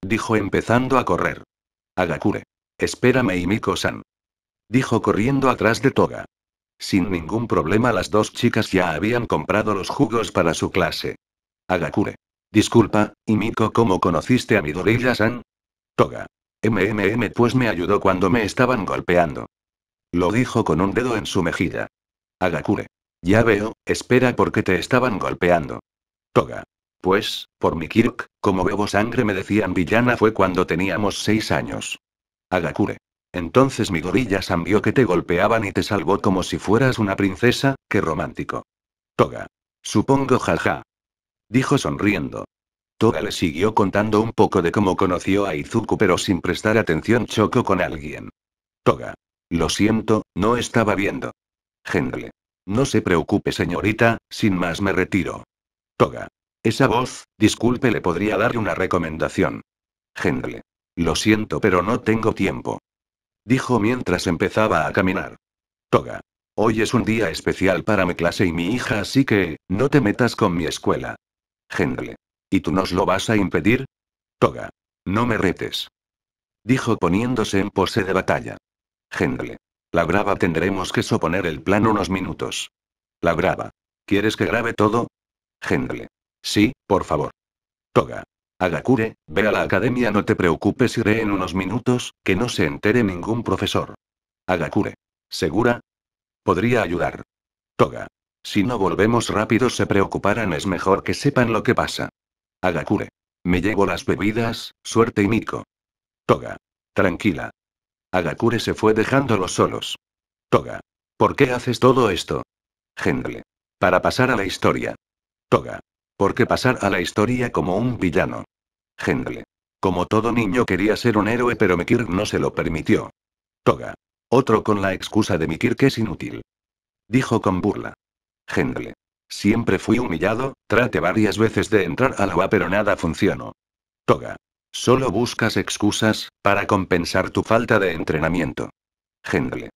Dijo empezando a correr. Agakure. Espérame y Miko-san. Dijo corriendo atrás de Toga. Sin ningún problema las dos chicas ya habían comprado los jugos para su clase. Agakure. Disculpa, y Miko, ¿cómo conociste a Midorilla-san? Toga. MMM pues me ayudó cuando me estaban golpeando. Lo dijo con un dedo en su mejilla. Agakure. Ya veo, espera porque te estaban golpeando. Toga. Pues, por mi Kirk, como bebo sangre me decían villana fue cuando teníamos seis años. Agakure. Entonces mi gorilla Sambió que te golpeaban y te salvó como si fueras una princesa, qué romántico. Toga. Supongo jaja. Dijo sonriendo. Toga le siguió contando un poco de cómo conoció a Izuku pero sin prestar atención chocó con alguien. Toga. Lo siento, no estaba viendo. Gendle. No se preocupe señorita, sin más me retiro. Toga. Esa voz, disculpe le podría dar una recomendación. Gendle. Lo siento pero no tengo tiempo. Dijo mientras empezaba a caminar. Toga. Hoy es un día especial para mi clase y mi hija así que, no te metas con mi escuela. Gendle. ¿Y tú nos lo vas a impedir? Toga. No me retes. Dijo poniéndose en pose de batalla. Gendle. La brava tendremos que soponer el plan unos minutos. La brava. ¿Quieres que grabe todo? Gendle. Sí, por favor. Toga. Agakure, ve a la academia, no te preocupes, iré en unos minutos, que no se entere ningún profesor. Agakure. ¿Segura? Podría ayudar. Toga. Si no volvemos rápido se preocuparán, es mejor que sepan lo que pasa. Agakure. Me llevo las bebidas, suerte y Miko. Toga. Tranquila. Agakure se fue dejándolos solos. Toga. ¿Por qué haces todo esto? Gendle. Para pasar a la historia. Toga. ¿Por qué pasar a la historia como un villano? Gendle. Como todo niño quería ser un héroe pero Mikir no se lo permitió. Toga. Otro con la excusa de Mikir que es inútil. Dijo con burla. Gendle. Siempre fui humillado, trate varias veces de entrar a la UA pero nada funcionó. Toga. Solo buscas excusas, para compensar tu falta de entrenamiento. Hendle.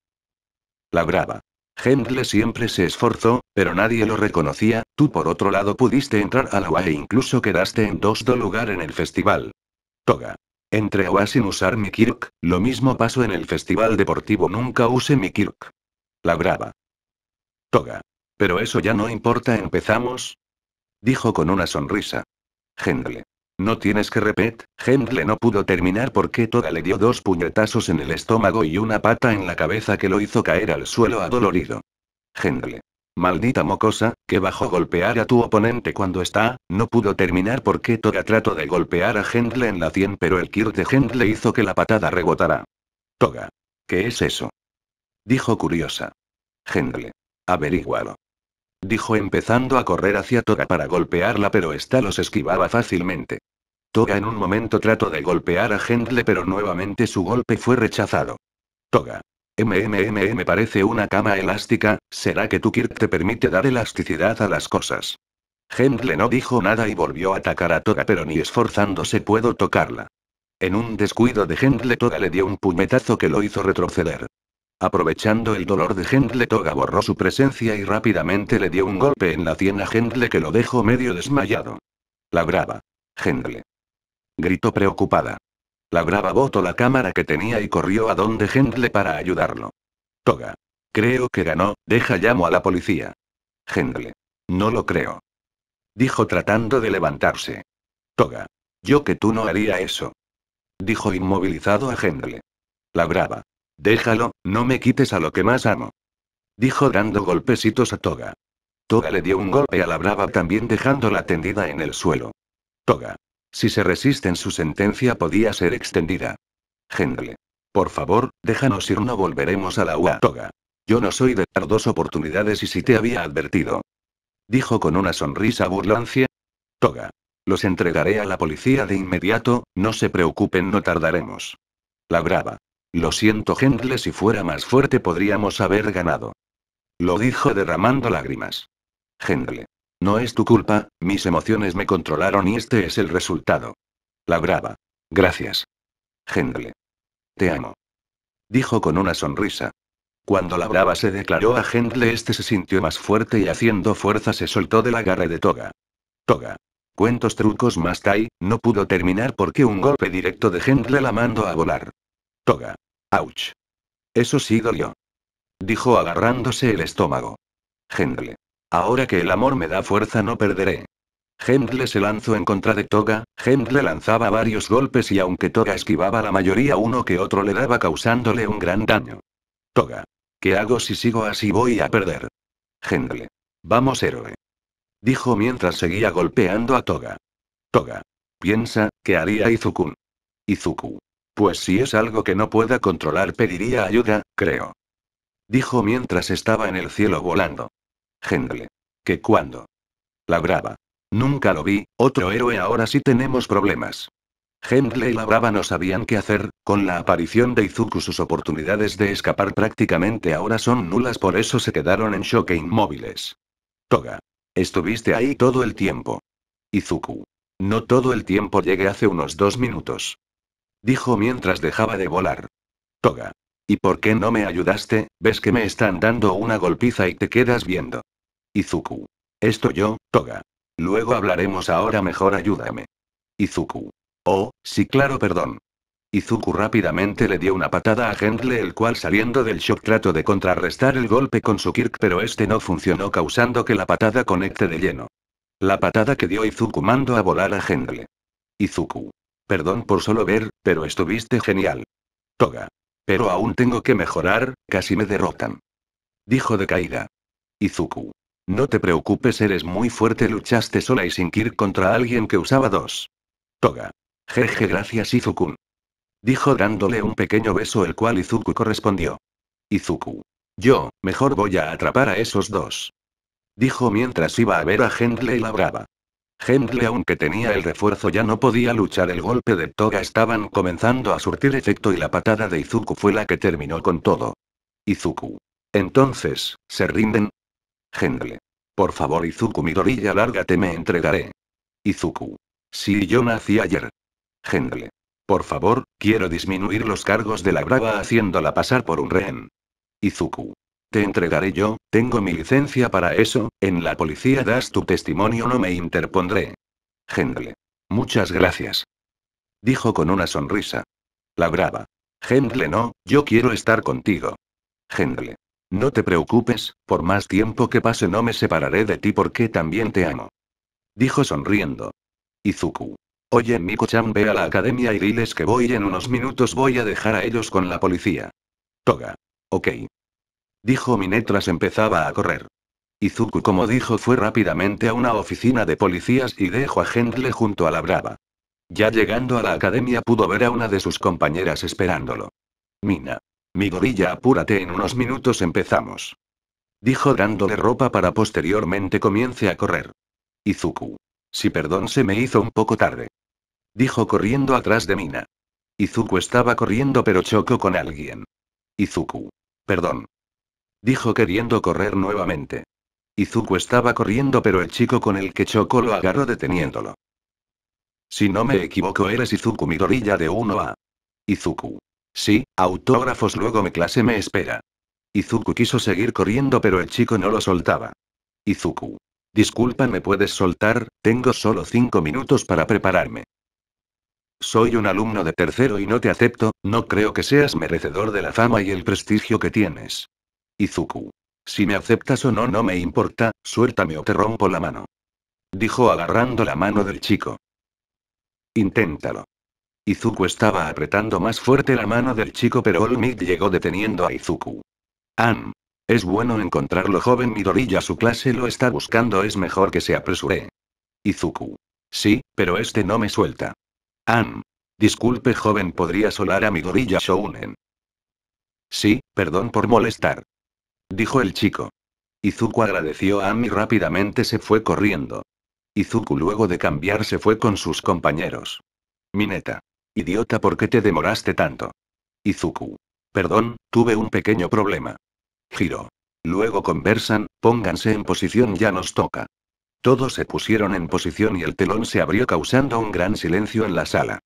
La brava. Hendle siempre se esforzó, pero nadie lo reconocía, tú por otro lado pudiste entrar a la UA e incluso quedaste en dos lugar en el festival. Toga. Entre OA sin usar mi Kirk, lo mismo pasó en el festival deportivo nunca use mi Kirk. La brava. Toga. Pero eso ya no importa, empezamos. Dijo con una sonrisa. Gendle. No tienes que repet, Gendle no pudo terminar porque Toga le dio dos puñetazos en el estómago y una pata en la cabeza que lo hizo caer al suelo adolorido. Gendle. Maldita mocosa, que bajo golpear a tu oponente cuando está, no pudo terminar porque Toga trató de golpear a Gendle en la 100 pero el kill de Gendle hizo que la patada rebotara. Toga. ¿Qué es eso? Dijo curiosa. Gendle. Averígualo dijo empezando a correr hacia Toga para golpearla, pero esta los esquivaba fácilmente. Toga en un momento trató de golpear a Gentle pero nuevamente su golpe fue rechazado. Toga. MMMM parece una cama elástica, ¿será que tu Kirk te permite dar elasticidad a las cosas? Hendle no dijo nada y volvió a atacar a Toga, pero ni esforzándose puedo tocarla. En un descuido de Gentle Toga le dio un puñetazo que lo hizo retroceder. Aprovechando el dolor de Hendle, Toga borró su presencia y rápidamente le dio un golpe en la sien a Gentle que lo dejó medio desmayado. La brava. Gendle. Gritó preocupada. La brava botó la cámara que tenía y corrió a donde Hendle para ayudarlo. Toga. Creo que ganó, deja llamo a la policía. Gendle. No lo creo. Dijo tratando de levantarse. Toga. Yo que tú no haría eso. Dijo inmovilizado a Gendle. La brava. Déjalo, no me quites a lo que más amo. Dijo dando golpecitos a Toga. Toga le dio un golpe a la brava también dejándola tendida en el suelo. Toga. Si se resisten su sentencia podía ser extendida. Gendle. Por favor, déjanos ir, no volveremos a la UA. Toga. Yo no soy de dar dos oportunidades y si te había advertido. Dijo con una sonrisa burlancia. Toga. Los entregaré a la policía de inmediato, no se preocupen, no tardaremos. La brava. Lo siento, Gentle, si fuera más fuerte podríamos haber ganado. Lo dijo derramando lágrimas. Gentle. No es tu culpa, mis emociones me controlaron y este es el resultado. La brava. Gracias. Gendle. Te amo. Dijo con una sonrisa. Cuando la brava se declaró a Gendle este se sintió más fuerte y haciendo fuerza se soltó del agarre de Toga. Toga. Cuentos trucos más Tai, no pudo terminar porque un golpe directo de Gendle la mandó a volar. Toga. Auch. Eso sí dolió. Dijo agarrándose el estómago. Hendle. Ahora que el amor me da fuerza no perderé. Hendle se lanzó en contra de Toga, Hendle lanzaba varios golpes y aunque Toga esquivaba la mayoría uno que otro le daba causándole un gran daño. Toga. ¿Qué hago si sigo así voy a perder? Hendle. Vamos héroe. Dijo mientras seguía golpeando a Toga. Toga. Piensa, ¿qué haría Izuku? Izuku. Pues si es algo que no pueda controlar pediría ayuda, creo. Dijo mientras estaba en el cielo volando. Gendle. ¿Que cuándo? Brava, Nunca lo vi, otro héroe ahora sí tenemos problemas. Gendle y Brava no sabían qué hacer, con la aparición de Izuku sus oportunidades de escapar prácticamente ahora son nulas por eso se quedaron en shock e inmóviles. Toga. Estuviste ahí todo el tiempo. Izuku. No todo el tiempo llegué hace unos dos minutos dijo mientras dejaba de volar. Toga. ¿Y por qué no me ayudaste? Ves que me están dando una golpiza y te quedas viendo. Izuku. Esto yo, Toga. Luego hablaremos ahora mejor ayúdame. Izuku. Oh, sí claro perdón. Izuku rápidamente le dio una patada a Gentle el cual saliendo del shock trató de contrarrestar el golpe con su kirk pero este no funcionó causando que la patada conecte de lleno. La patada que dio Izuku mandó a volar a Gentle. Izuku. Perdón por solo ver, pero estuviste genial. Toga. Pero aún tengo que mejorar, casi me derrotan. Dijo de caída. Izuku. No te preocupes, eres muy fuerte, luchaste sola y sin Kir contra alguien que usaba dos. Toga. Jeje, gracias Izuku. Dijo dándole un pequeño beso el cual Izuku correspondió. Izuku. Yo, mejor voy a atrapar a esos dos. Dijo mientras iba a ver a y la brava. Gendle aunque tenía el refuerzo ya no podía luchar el golpe de toga estaban comenzando a surtir efecto y la patada de Izuku fue la que terminó con todo. Izuku. Entonces, ¿se rinden? Gendle. Por favor Izuku Midoriya lárgate me entregaré. Izuku. Si yo nací ayer. Gendle. Por favor, quiero disminuir los cargos de la brava haciéndola pasar por un rehén. Izuku entregaré yo, tengo mi licencia para eso, en la policía das tu testimonio, no me interpondré. Hendle. Muchas gracias. Dijo con una sonrisa. La brava. Hendle, no, yo quiero estar contigo. Hendle. No te preocupes, por más tiempo que pase no me separaré de ti porque también te amo. Dijo sonriendo. Izuku. Oye, Miko-chan, ve a la academia y diles que voy en unos minutos voy a dejar a ellos con la policía. Toga. Ok dijo Minetras empezaba a correr. Izuku como dijo fue rápidamente a una oficina de policías y dejó a Hendle junto a la brava. Ya llegando a la academia pudo ver a una de sus compañeras esperándolo. Mina. Mi gorilla apúrate en unos minutos empezamos. Dijo dándole ropa para posteriormente comience a correr. Izuku. Si perdón se me hizo un poco tarde. Dijo corriendo atrás de Mina. Izuku estaba corriendo pero chocó con alguien. Izuku. Perdón dijo queriendo correr nuevamente. Izuku estaba corriendo pero el chico con el que chocó lo agarró deteniéndolo. Si no me equivoco eres Izuku Midorilla de 1A. Izuku. Sí, autógrafos luego mi clase me espera. Izuku quiso seguir corriendo pero el chico no lo soltaba. Izuku. Disculpa, ¿me puedes soltar? Tengo solo 5 minutos para prepararme. Soy un alumno de tercero y no te acepto, no creo que seas merecedor de la fama y el prestigio que tienes. Izuku. Si me aceptas o no, no me importa, suéltame o te rompo la mano. Dijo agarrando la mano del chico. Inténtalo. Izuku estaba apretando más fuerte la mano del chico, pero Olmid llegó deteniendo a Izuku. An. Es bueno encontrarlo joven Midoriya su clase lo está buscando, es mejor que se apresure. Izuku. Sí, pero este no me suelta. An. Disculpe joven, podría solar a Midoriya Shounen. Sí, perdón por molestar. Dijo el chico. Izuku agradeció a Ami y rápidamente se fue corriendo. Izuku luego de cambiarse fue con sus compañeros. Mineta. Idiota, ¿por qué te demoraste tanto? Izuku. Perdón, tuve un pequeño problema. Giro. Luego conversan, pónganse en posición, ya nos toca. Todos se pusieron en posición y el telón se abrió causando un gran silencio en la sala.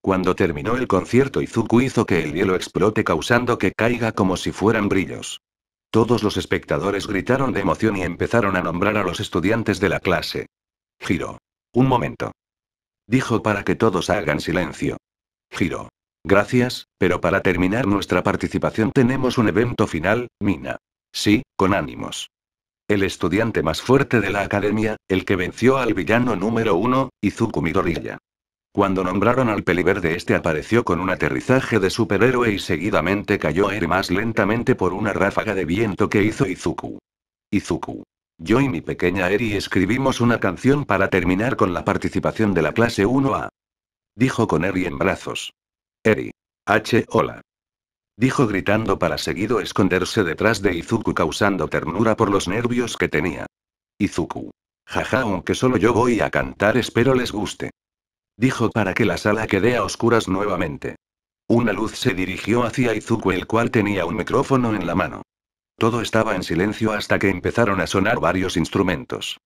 Cuando terminó el concierto Izuku hizo que el hielo explote causando que caiga como si fueran brillos. Todos los espectadores gritaron de emoción y empezaron a nombrar a los estudiantes de la clase. Giro. Un momento. Dijo para que todos hagan silencio. Giro. Gracias, pero para terminar nuestra participación tenemos un evento final, Mina. Sí, con ánimos. El estudiante más fuerte de la academia, el que venció al villano número uno, Izuku Midoriya. Cuando nombraron al peliverde este apareció con un aterrizaje de superhéroe y seguidamente cayó Eri más lentamente por una ráfaga de viento que hizo Izuku. Izuku. Yo y mi pequeña Eri escribimos una canción para terminar con la participación de la clase 1A. Dijo con Eri en brazos. Eri. H. Hola. Dijo gritando para seguido esconderse detrás de Izuku causando ternura por los nervios que tenía. Izuku. Jaja, aunque solo yo voy a cantar espero les guste dijo para que la sala quede a oscuras nuevamente. Una luz se dirigió hacia Izuku, el cual tenía un micrófono en la mano. Todo estaba en silencio hasta que empezaron a sonar varios instrumentos.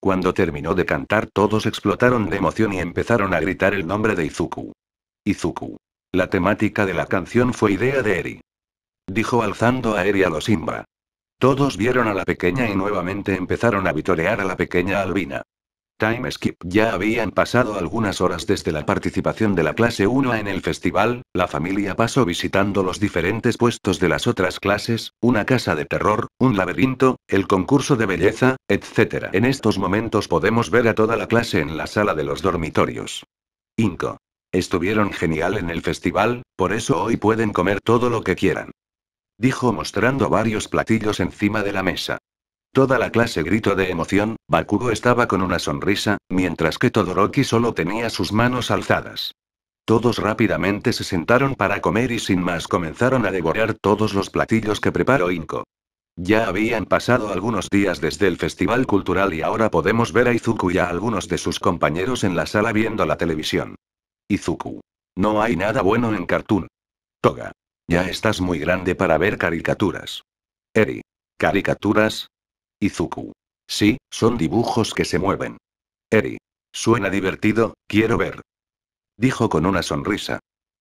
Cuando terminó de cantar todos explotaron de emoción y empezaron a gritar el nombre de Izuku. Izuku. La temática de la canción fue idea de Eri. Dijo alzando a Eri a los Simba. Todos vieron a la pequeña y nuevamente empezaron a vitorear a la pequeña albina. Time Skip. Ya habían pasado algunas horas desde la participación de la clase 1 en el festival, la familia pasó visitando los diferentes puestos de las otras clases, una casa de terror, un laberinto, el concurso de belleza, etc. En estos momentos podemos ver a toda la clase en la sala de los dormitorios. Inco. Estuvieron genial en el festival, por eso hoy pueden comer todo lo que quieran. Dijo mostrando varios platillos encima de la mesa. Toda la clase gritó de emoción, Bakugo estaba con una sonrisa, mientras que Todoroki solo tenía sus manos alzadas. Todos rápidamente se sentaron para comer y sin más comenzaron a devorar todos los platillos que preparó Inko. Ya habían pasado algunos días desde el festival cultural y ahora podemos ver a Izuku y a algunos de sus compañeros en la sala viendo la televisión. Izuku. No hay nada bueno en Cartoon. Toga. Ya estás muy grande para ver caricaturas. Eri. Caricaturas, Izuku. Sí, son dibujos que se mueven. Eri. Suena divertido, quiero ver. Dijo con una sonrisa.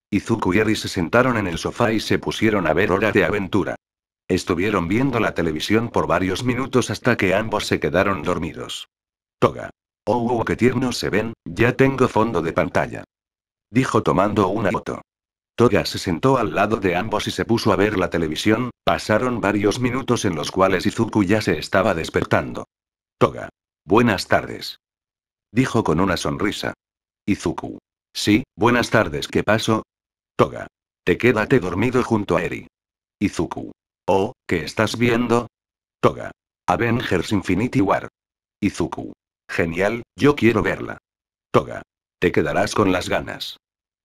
Izuku y Eri se sentaron en el sofá y se pusieron a ver Hora de Aventura. Estuvieron viendo la televisión por varios minutos hasta que ambos se quedaron dormidos. Toga. Oh, qué tiernos se ven, ya tengo fondo de pantalla. Dijo tomando una foto. Toga se sentó al lado de ambos y se puso a ver la televisión, pasaron varios minutos en los cuales Izuku ya se estaba despertando. Toga. Buenas tardes. Dijo con una sonrisa. Izuku. Sí, buenas tardes, ¿qué pasó? Toga. Te quédate dormido junto a Eri. Izuku. Oh, ¿qué estás viendo? Toga. Avengers Infinity War. Izuku. Genial, yo quiero verla. Toga. Te quedarás con las ganas.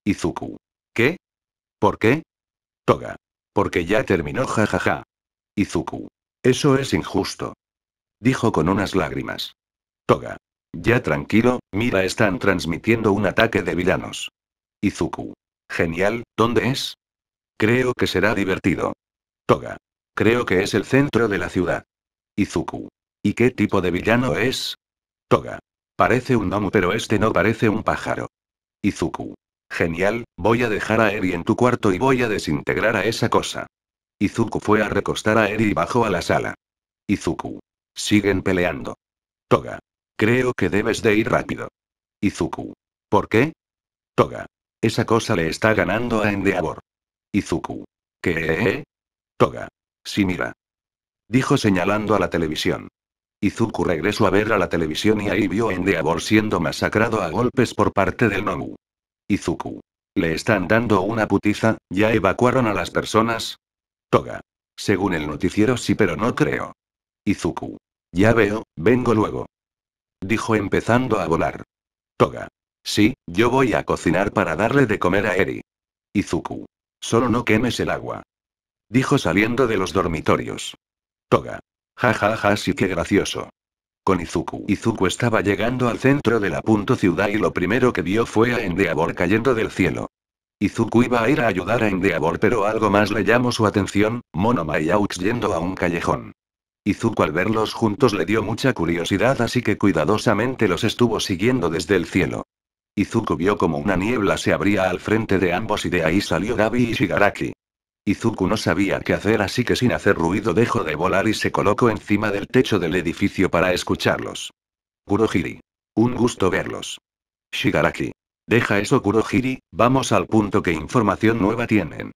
Izuku. ¿Qué? ¿Por qué? Toga. Porque ya terminó jajaja. Izuku. Eso es injusto. Dijo con unas lágrimas. Toga. Ya tranquilo, mira están transmitiendo un ataque de villanos. Izuku. Genial, ¿dónde es? Creo que será divertido. Toga. Creo que es el centro de la ciudad. Izuku. ¿Y qué tipo de villano es? Toga. Parece un domo pero este no parece un pájaro. Izuku. Genial, voy a dejar a Eri en tu cuarto y voy a desintegrar a esa cosa. Izuku fue a recostar a Eri y bajó a la sala. Izuku. Siguen peleando. Toga. Creo que debes de ir rápido. Izuku. ¿Por qué? Toga. Esa cosa le está ganando a Endeavor. Izuku. ¿Qué? Eh, eh? Toga. Sí mira. Dijo señalando a la televisión. Izuku regresó a ver a la televisión y ahí vio a Endeavor siendo masacrado a golpes por parte del Nomu. Izuku. Le están dando una putiza, ya evacuaron a las personas. Toga. Según el noticiero sí, pero no creo. Izuku. Ya veo, vengo luego. Dijo empezando a volar. Toga. Sí, yo voy a cocinar para darle de comer a Eri. Izuku. Solo no quemes el agua. Dijo saliendo de los dormitorios. Toga. Ja ja ja, sí que gracioso con Izuku. Izuku estaba llegando al centro de la punto ciudad y lo primero que vio fue a Endeavor cayendo del cielo. Izuku iba a ir a ayudar a Endeavor pero algo más le llamó su atención, Monoma y Aux yendo a un callejón. Izuku al verlos juntos le dio mucha curiosidad así que cuidadosamente los estuvo siguiendo desde el cielo. Izuku vio como una niebla se abría al frente de ambos y de ahí salió Gabi y Shigaraki. Izuku no sabía qué hacer así que sin hacer ruido dejó de volar y se colocó encima del techo del edificio para escucharlos. Kurohiri. Un gusto verlos. Shigaraki. Deja eso Kurohiri, vamos al punto que información nueva tienen.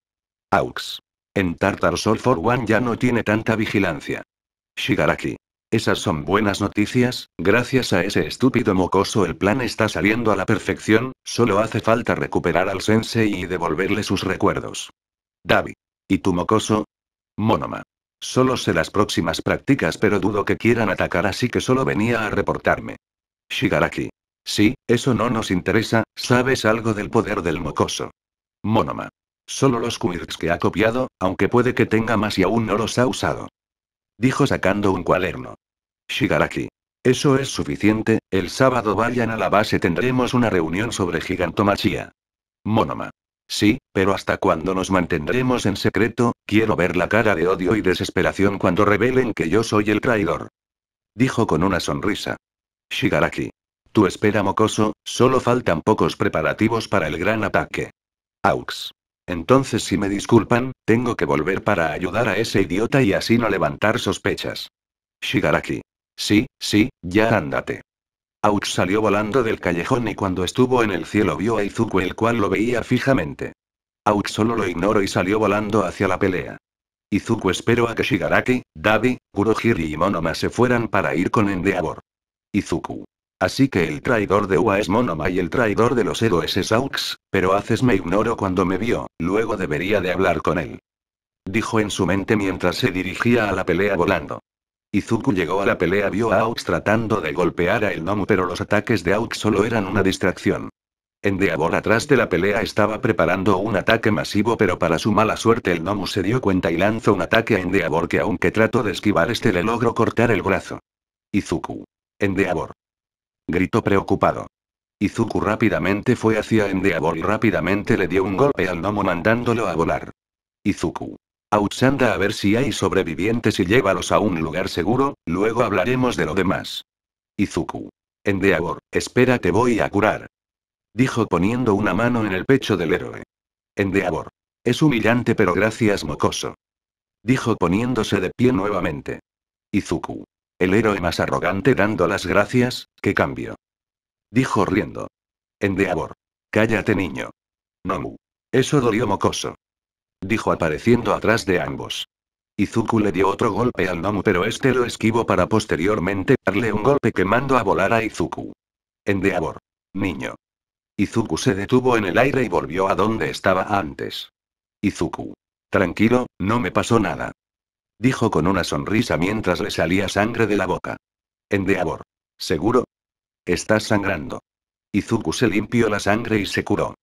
Aux. En Tartar Sol for One ya no tiene tanta vigilancia. Shigaraki. Esas son buenas noticias, gracias a ese estúpido mocoso el plan está saliendo a la perfección, solo hace falta recuperar al sensei y devolverle sus recuerdos. Davi. ¿Y tu mocoso? Monoma. Solo sé las próximas prácticas, pero dudo que quieran atacar, así que solo venía a reportarme. Shigaraki. Sí, eso no nos interesa, sabes algo del poder del mocoso. Monoma. Solo los quirks que ha copiado, aunque puede que tenga más y aún no los ha usado. Dijo sacando un cuaderno. Shigaraki. Eso es suficiente, el sábado vayan a la base tendremos una reunión sobre gigantomachía. Monoma. Sí, pero hasta cuando nos mantendremos en secreto, quiero ver la cara de odio y desesperación cuando revelen que yo soy el traidor. Dijo con una sonrisa. Shigaraki. Tú espera mocoso, solo faltan pocos preparativos para el gran ataque. Aux. Entonces si me disculpan, tengo que volver para ayudar a ese idiota y así no levantar sospechas. Shigaraki. Sí, sí, ya ándate. Aux salió volando del callejón y cuando estuvo en el cielo vio a Izuku el cual lo veía fijamente. Aux solo lo ignoró y salió volando hacia la pelea. Izuku esperó a que Shigaraki, Dabi, Gurohiri y Monoma se fueran para ir con Endeavor. Izuku. Así que el traidor de Ua es Monoma y el traidor de los héroes es Aux, pero haces me ignoro cuando me vio, luego debería de hablar con él. Dijo en su mente mientras se dirigía a la pelea volando. Izuku llegó a la pelea vio a Aux tratando de golpear a el Nomu pero los ataques de Aux solo eran una distracción. Endeavor atrás de la pelea estaba preparando un ataque masivo pero para su mala suerte el Nomu se dio cuenta y lanzó un ataque a Endeavor que aunque trató de esquivar este le logró cortar el brazo. Izuku. Endeavor. Gritó preocupado. Izuku rápidamente fue hacia Endeavor y rápidamente le dio un golpe al Nomu mandándolo a volar. Izuku. Auxanda a ver si hay sobrevivientes y llévalos a un lugar seguro, luego hablaremos de lo demás. Izuku. Endeavor, espera te voy a curar. Dijo poniendo una mano en el pecho del héroe. Endeavor. Es humillante pero gracias mocoso. Dijo poniéndose de pie nuevamente. Izuku. El héroe más arrogante dando las gracias, qué cambio. Dijo riendo. Endeavor. Cállate niño. Nomu. Eso dolió mocoso dijo apareciendo atrás de ambos. Izuku le dio otro golpe al Nomu pero este lo esquivó para posteriormente darle un golpe que a volar a Izuku. Endeavor. Niño. Izuku se detuvo en el aire y volvió a donde estaba antes. Izuku. Tranquilo, no me pasó nada. Dijo con una sonrisa mientras le salía sangre de la boca. Endeavor. ¿Seguro? Estás sangrando. Izuku se limpió la sangre y se curó.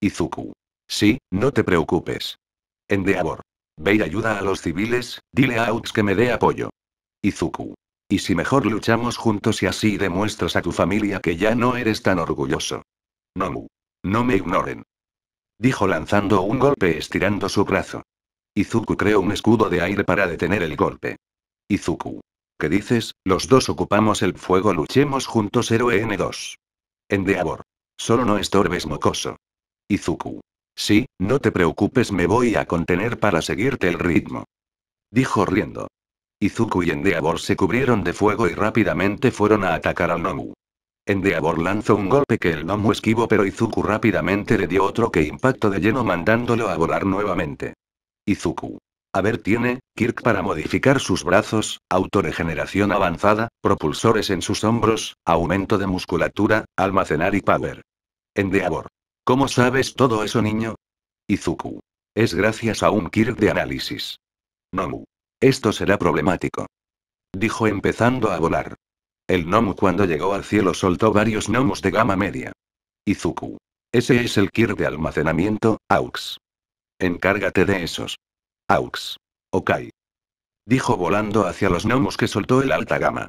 Izuku. Sí, no te preocupes. Endeavor. Ve y ayuda a los civiles, dile a Outs que me dé apoyo. Izuku. Y si mejor luchamos juntos y así demuestras a tu familia que ya no eres tan orgulloso. Nomu. No me ignoren. Dijo lanzando un golpe estirando su brazo. Izuku creó un escudo de aire para detener el golpe. Izuku. ¿Qué dices? Los dos ocupamos el fuego, luchemos juntos, héroe N2. Endeavor. Solo no estorbes mocoso. Izuku. Sí, no te preocupes, me voy a contener para seguirte el ritmo. Dijo riendo. Izuku y Endeavor se cubrieron de fuego y rápidamente fueron a atacar al Nomu. Endeavor lanzó un golpe que el Nomu esquivó, pero Izuku rápidamente le dio otro que impacto de lleno, mandándolo a volar nuevamente. Izuku. A ver, tiene Kirk para modificar sus brazos, autoregeneración avanzada, propulsores en sus hombros, aumento de musculatura, almacenar y power. Endeavor. ¿Cómo sabes todo eso, niño? Izuku. Es gracias a un Kirk de análisis. Nomu. Esto será problemático. Dijo empezando a volar. El Nomu cuando llegó al cielo soltó varios Nomus de gama media. Izuku. Ese es el Kirk de almacenamiento, AUX. Encárgate de esos. AUX. Ok. Dijo volando hacia los Nomus que soltó el alta gama.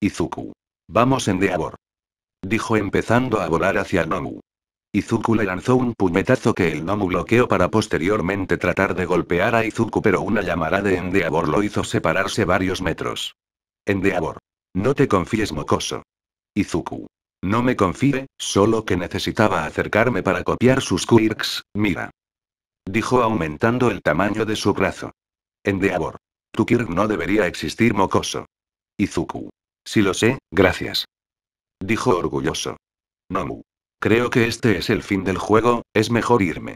Izuku. Vamos en Deabor. Dijo empezando a volar hacia Nomu. Izuku le lanzó un puñetazo que el Nomu bloqueó para posteriormente tratar de golpear a Izuku pero una llamada de Endeavor lo hizo separarse varios metros. Endeavor. No te confíes mocoso. Izuku. No me confíe, solo que necesitaba acercarme para copiar sus quirks, mira. Dijo aumentando el tamaño de su brazo. Endeavor. Tu quirk no debería existir mocoso. Izuku. Si lo sé, gracias. Dijo orgulloso. Nomu. Creo que este es el fin del juego, es mejor irme.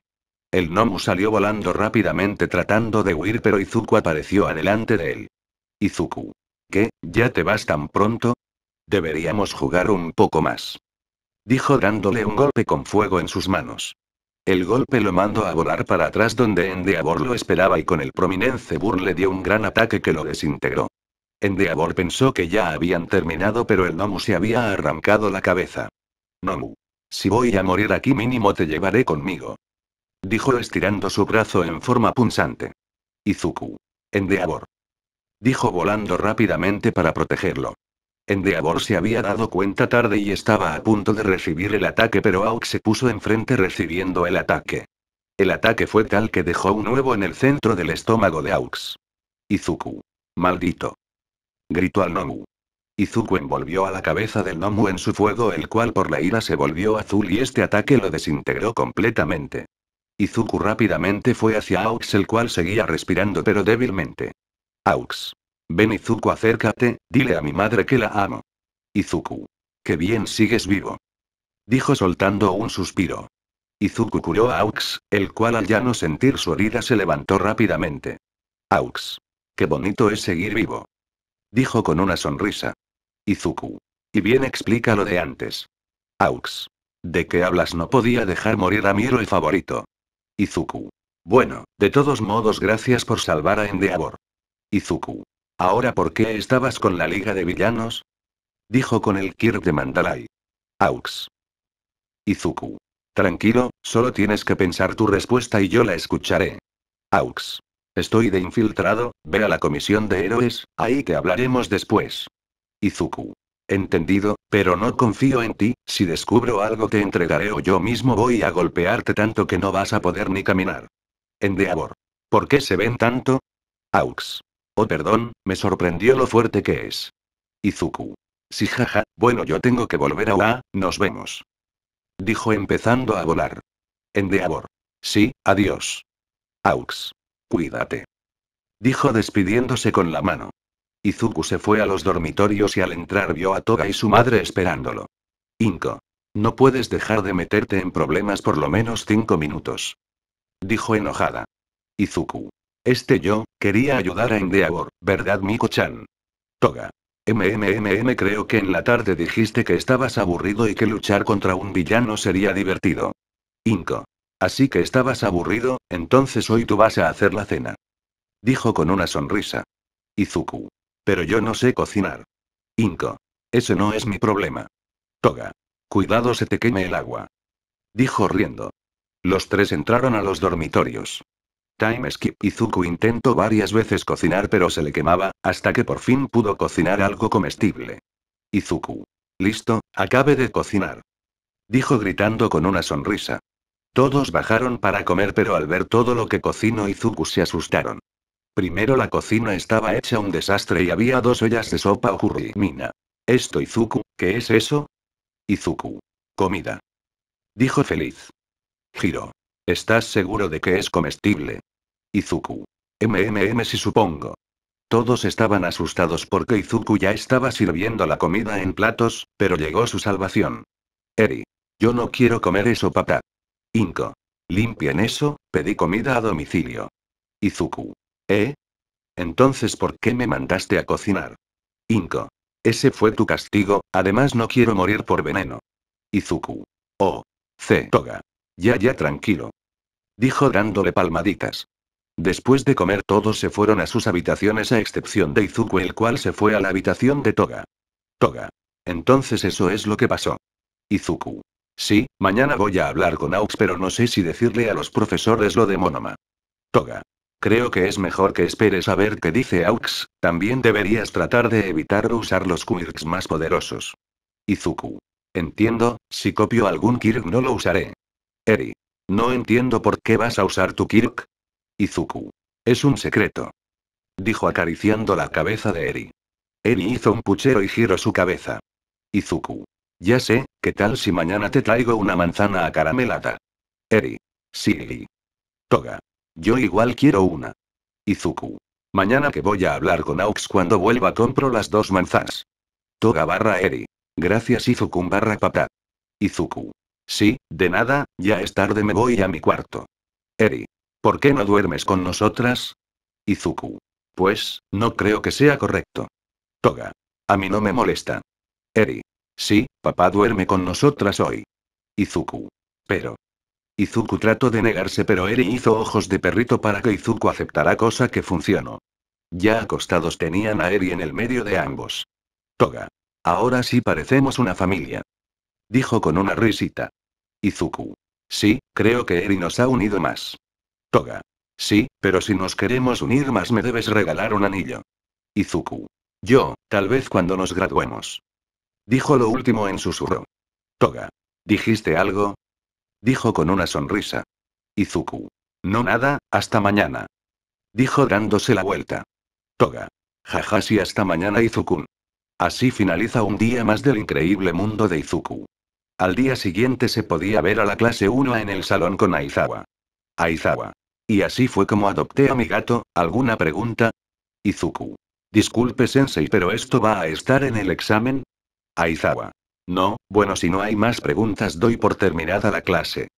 El Nomu salió volando rápidamente tratando de huir pero Izuku apareció adelante de él. Izuku. ¿Qué? ¿Ya te vas tan pronto? Deberíamos jugar un poco más. Dijo dándole un golpe con fuego en sus manos. El golpe lo mandó a volar para atrás donde Endeavor lo esperaba y con el prominente Burr le dio un gran ataque que lo desintegró. Endeavor pensó que ya habían terminado pero el Nomu se había arrancado la cabeza. Nomu. Si voy a morir aquí mínimo te llevaré conmigo. Dijo estirando su brazo en forma punzante. Izuku. Endeavor. Dijo volando rápidamente para protegerlo. Endeavor se había dado cuenta tarde y estaba a punto de recibir el ataque pero Aux se puso enfrente recibiendo el ataque. El ataque fue tal que dejó un huevo en el centro del estómago de Aux. Izuku. Maldito. Gritó al Nomu. Izuku envolvió a la cabeza del Nomu en su fuego el cual por la ira se volvió azul y este ataque lo desintegró completamente. Izuku rápidamente fue hacia Aux el cual seguía respirando pero débilmente. Aux. Ven Izuku acércate, dile a mi madre que la amo. Izuku. Qué bien sigues vivo. Dijo soltando un suspiro. Izuku curó a Aux, el cual al ya no sentir su herida se levantó rápidamente. Aux. Qué bonito es seguir vivo. Dijo con una sonrisa. Izuku. Y bien explica lo de antes. Aux. ¿De qué hablas? No podía dejar morir a mi héroe favorito. Izuku. Bueno, de todos modos gracias por salvar a Endeavor. Izuku. ¿Ahora por qué estabas con la Liga de Villanos? Dijo con el Kirk de Mandalay. Aux. Izuku. Tranquilo, solo tienes que pensar tu respuesta y yo la escucharé. Aux. Estoy de infiltrado, ve a la comisión de héroes, ahí te hablaremos después. Izuku. Entendido, pero no confío en ti, si descubro algo te entregaré o yo mismo voy a golpearte tanto que no vas a poder ni caminar. Endeavor. ¿Por qué se ven tanto? Aux. Oh perdón, me sorprendió lo fuerte que es. Izuku. Sí jaja, bueno yo tengo que volver a nos vemos. Dijo empezando a volar. Endeavor. Sí, adiós. Aux. Cuídate. Dijo despidiéndose con la mano. Izuku se fue a los dormitorios y al entrar vio a Toga y su madre esperándolo. Inko. No puedes dejar de meterte en problemas por lo menos cinco minutos. Dijo enojada. Izuku. Este yo, quería ayudar a Endeavor, ¿verdad Miko-chan? Toga. MMMM creo que en la tarde dijiste que estabas aburrido y que luchar contra un villano sería divertido. Inko. Así que estabas aburrido, entonces hoy tú vas a hacer la cena. Dijo con una sonrisa. Izuku. Pero yo no sé cocinar. Inko. Ese no es mi problema. Toga. Cuidado se te queme el agua. Dijo riendo. Los tres entraron a los dormitorios. Time Skip Izuku intentó varias veces cocinar pero se le quemaba, hasta que por fin pudo cocinar algo comestible. Izuku. Listo, acabe de cocinar. Dijo gritando con una sonrisa. Todos bajaron para comer pero al ver todo lo que cocinó Izuku se asustaron. Primero la cocina estaba hecha un desastre y había dos ollas de sopa o Mina. Esto Izuku, ¿qué es eso? Izuku. Comida. Dijo feliz. Giro. ¿Estás seguro de que es comestible? Izuku. MMM si supongo. Todos estaban asustados porque Izuku ya estaba sirviendo la comida en platos, pero llegó su salvación. Eri. Yo no quiero comer eso papá. Inko. Limpien eso, pedí comida a domicilio. Izuku. ¿Eh? Entonces, ¿por qué me mandaste a cocinar? Inco. Ese fue tu castigo, además no quiero morir por veneno. Izuku. Oh. C. Toga. Ya, ya, tranquilo. Dijo dándole palmaditas. Después de comer todos se fueron a sus habitaciones a excepción de Izuku el cual se fue a la habitación de Toga. Toga. Entonces eso es lo que pasó. Izuku. Sí, mañana voy a hablar con Aux pero no sé si decirle a los profesores lo de Monoma. Toga. Creo que es mejor que esperes a ver qué dice Aux, también deberías tratar de evitar usar los Quirks más poderosos. Izuku. Entiendo, si copio algún Kirk no lo usaré. Eri. No entiendo por qué vas a usar tu Kirk. Izuku. Es un secreto. Dijo acariciando la cabeza de Eri. Eri hizo un puchero y giró su cabeza. Izuku. Ya sé, ¿qué tal si mañana te traigo una manzana acaramelada? Eri. Sí. Toga. Yo igual quiero una. Izuku. Mañana que voy a hablar con Aux cuando vuelva compro las dos manzanas. Toga barra Eri. Gracias Izuku barra papá. Izuku. Sí, de nada, ya es tarde me voy a mi cuarto. Eri. ¿Por qué no duermes con nosotras? Izuku. Pues, no creo que sea correcto. Toga. A mí no me molesta. Eri. Sí, papá duerme con nosotras hoy. Izuku. Pero, Izuku trató de negarse pero Eri hizo ojos de perrito para que Izuku aceptara cosa que funcionó. Ya acostados tenían a Eri en el medio de ambos. Toga. Ahora sí parecemos una familia. Dijo con una risita. Izuku. Sí, creo que Eri nos ha unido más. Toga. Sí, pero si nos queremos unir más me debes regalar un anillo. Izuku. Yo, tal vez cuando nos graduemos. Dijo lo último en susurro. Toga. ¿Dijiste algo? dijo con una sonrisa. Izuku. No nada, hasta mañana. Dijo dándose la vuelta. Toga. Jajasi hasta mañana Izuku. Así finaliza un día más del increíble mundo de Izuku. Al día siguiente se podía ver a la clase 1 en el salón con Aizawa. Aizawa. Y así fue como adopté a mi gato, ¿alguna pregunta? Izuku. Disculpe sensei pero esto va a estar en el examen. Aizawa. No, bueno, si no hay más preguntas, doy por terminada la clase.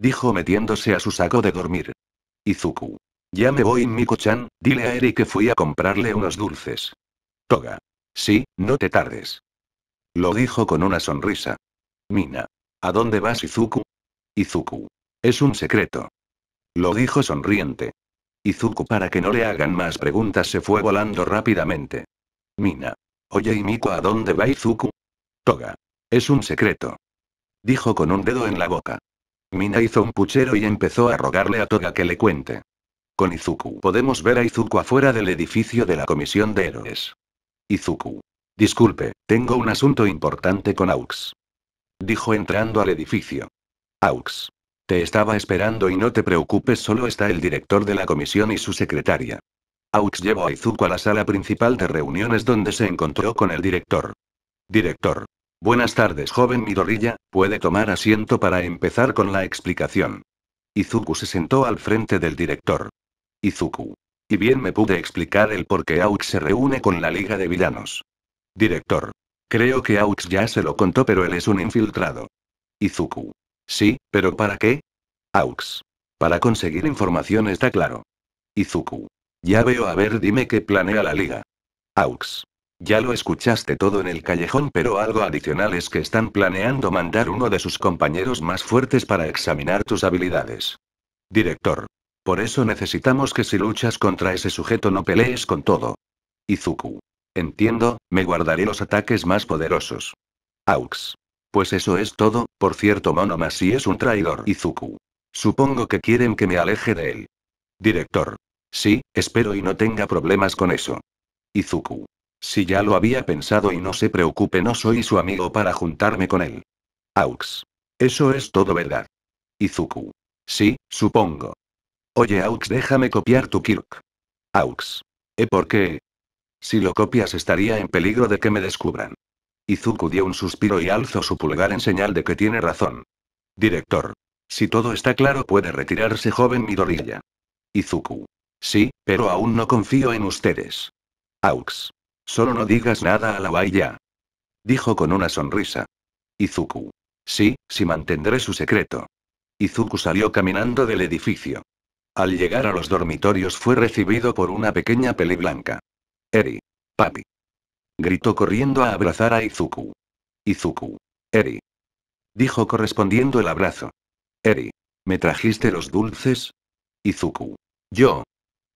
Dijo metiéndose a su saco de dormir. Izuku. Ya me voy, Miko-chan, dile a Eri que fui a comprarle unos dulces. Toga. Sí, no te tardes. Lo dijo con una sonrisa. Mina. ¿A dónde vas, Izuku? Izuku. Es un secreto. Lo dijo sonriente. Izuku para que no le hagan más preguntas se fue volando rápidamente. Mina. Oye y Miko, ¿a dónde va Izuku? Toga. Es un secreto. Dijo con un dedo en la boca. Mina hizo un puchero y empezó a rogarle a Toga que le cuente. Con Izuku podemos ver a Izuku afuera del edificio de la Comisión de Héroes. Izuku. Disculpe, tengo un asunto importante con Aux. Dijo entrando al edificio. Aux. Te estaba esperando y no te preocupes, solo está el director de la comisión y su secretaria. Aux llevó a Izuku a la sala principal de reuniones donde se encontró con el director. Director. Buenas tardes, joven Midorilla, puede tomar asiento para empezar con la explicación. Izuku se sentó al frente del director. Izuku. Y bien me pude explicar el por qué Aux se reúne con la Liga de Villanos. Director. Creo que Aux ya se lo contó, pero él es un infiltrado. Izuku. Sí, pero ¿para qué? Aux. Para conseguir información está claro. Izuku. Ya veo, a ver, dime qué planea la Liga. Aux. Ya lo escuchaste todo en el callejón, pero algo adicional es que están planeando mandar uno de sus compañeros más fuertes para examinar tus habilidades. Director. Por eso necesitamos que si luchas contra ese sujeto no pelees con todo. Izuku. Entiendo, me guardaré los ataques más poderosos. Aux. Pues eso es todo, por cierto Mono si es un traidor Izuku. Supongo que quieren que me aleje de él. Director. Sí, espero y no tenga problemas con eso. Izuku. Si ya lo había pensado y no se preocupe, no soy su amigo para juntarme con él. Aux. Eso es todo verdad. Izuku. Sí, supongo. Oye, Aux, déjame copiar tu Kirk. Aux. ¿Eh por qué? Si lo copias estaría en peligro de que me descubran. Izuku dio un suspiro y alzó su pulgar en señal de que tiene razón. Director. Si todo está claro puede retirarse joven Midorilla. Izuku. Sí, pero aún no confío en ustedes. Aux. Solo no digas nada a la bahía Dijo con una sonrisa. Izuku. Sí, sí mantendré su secreto. Izuku salió caminando del edificio. Al llegar a los dormitorios fue recibido por una pequeña peli blanca. Eri. Papi. Gritó corriendo a abrazar a Izuku. Izuku. Eri. Dijo correspondiendo el abrazo. Eri. ¿Me trajiste los dulces? Izuku. Yo.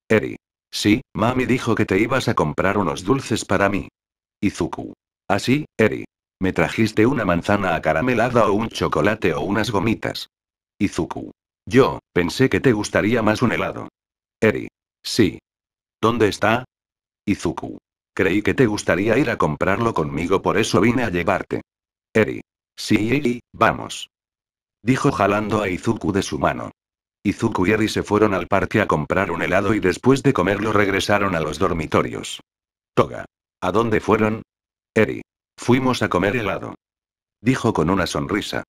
Eri. Sí, mami dijo que te ibas a comprar unos dulces para mí. Izuku. Así, ah, Eri. Me trajiste una manzana acaramelada o un chocolate o unas gomitas. Izuku. Yo, pensé que te gustaría más un helado. Eri. Sí. ¿Dónde está? Izuku. Creí que te gustaría ir a comprarlo conmigo, por eso vine a llevarte. Eri. Sí, Eri, vamos. Dijo jalando a Izuku de su mano. Izuku y Eri se fueron al parque a comprar un helado y después de comerlo regresaron a los dormitorios. Toga. ¿A dónde fueron? Eri. Fuimos a comer helado. Dijo con una sonrisa.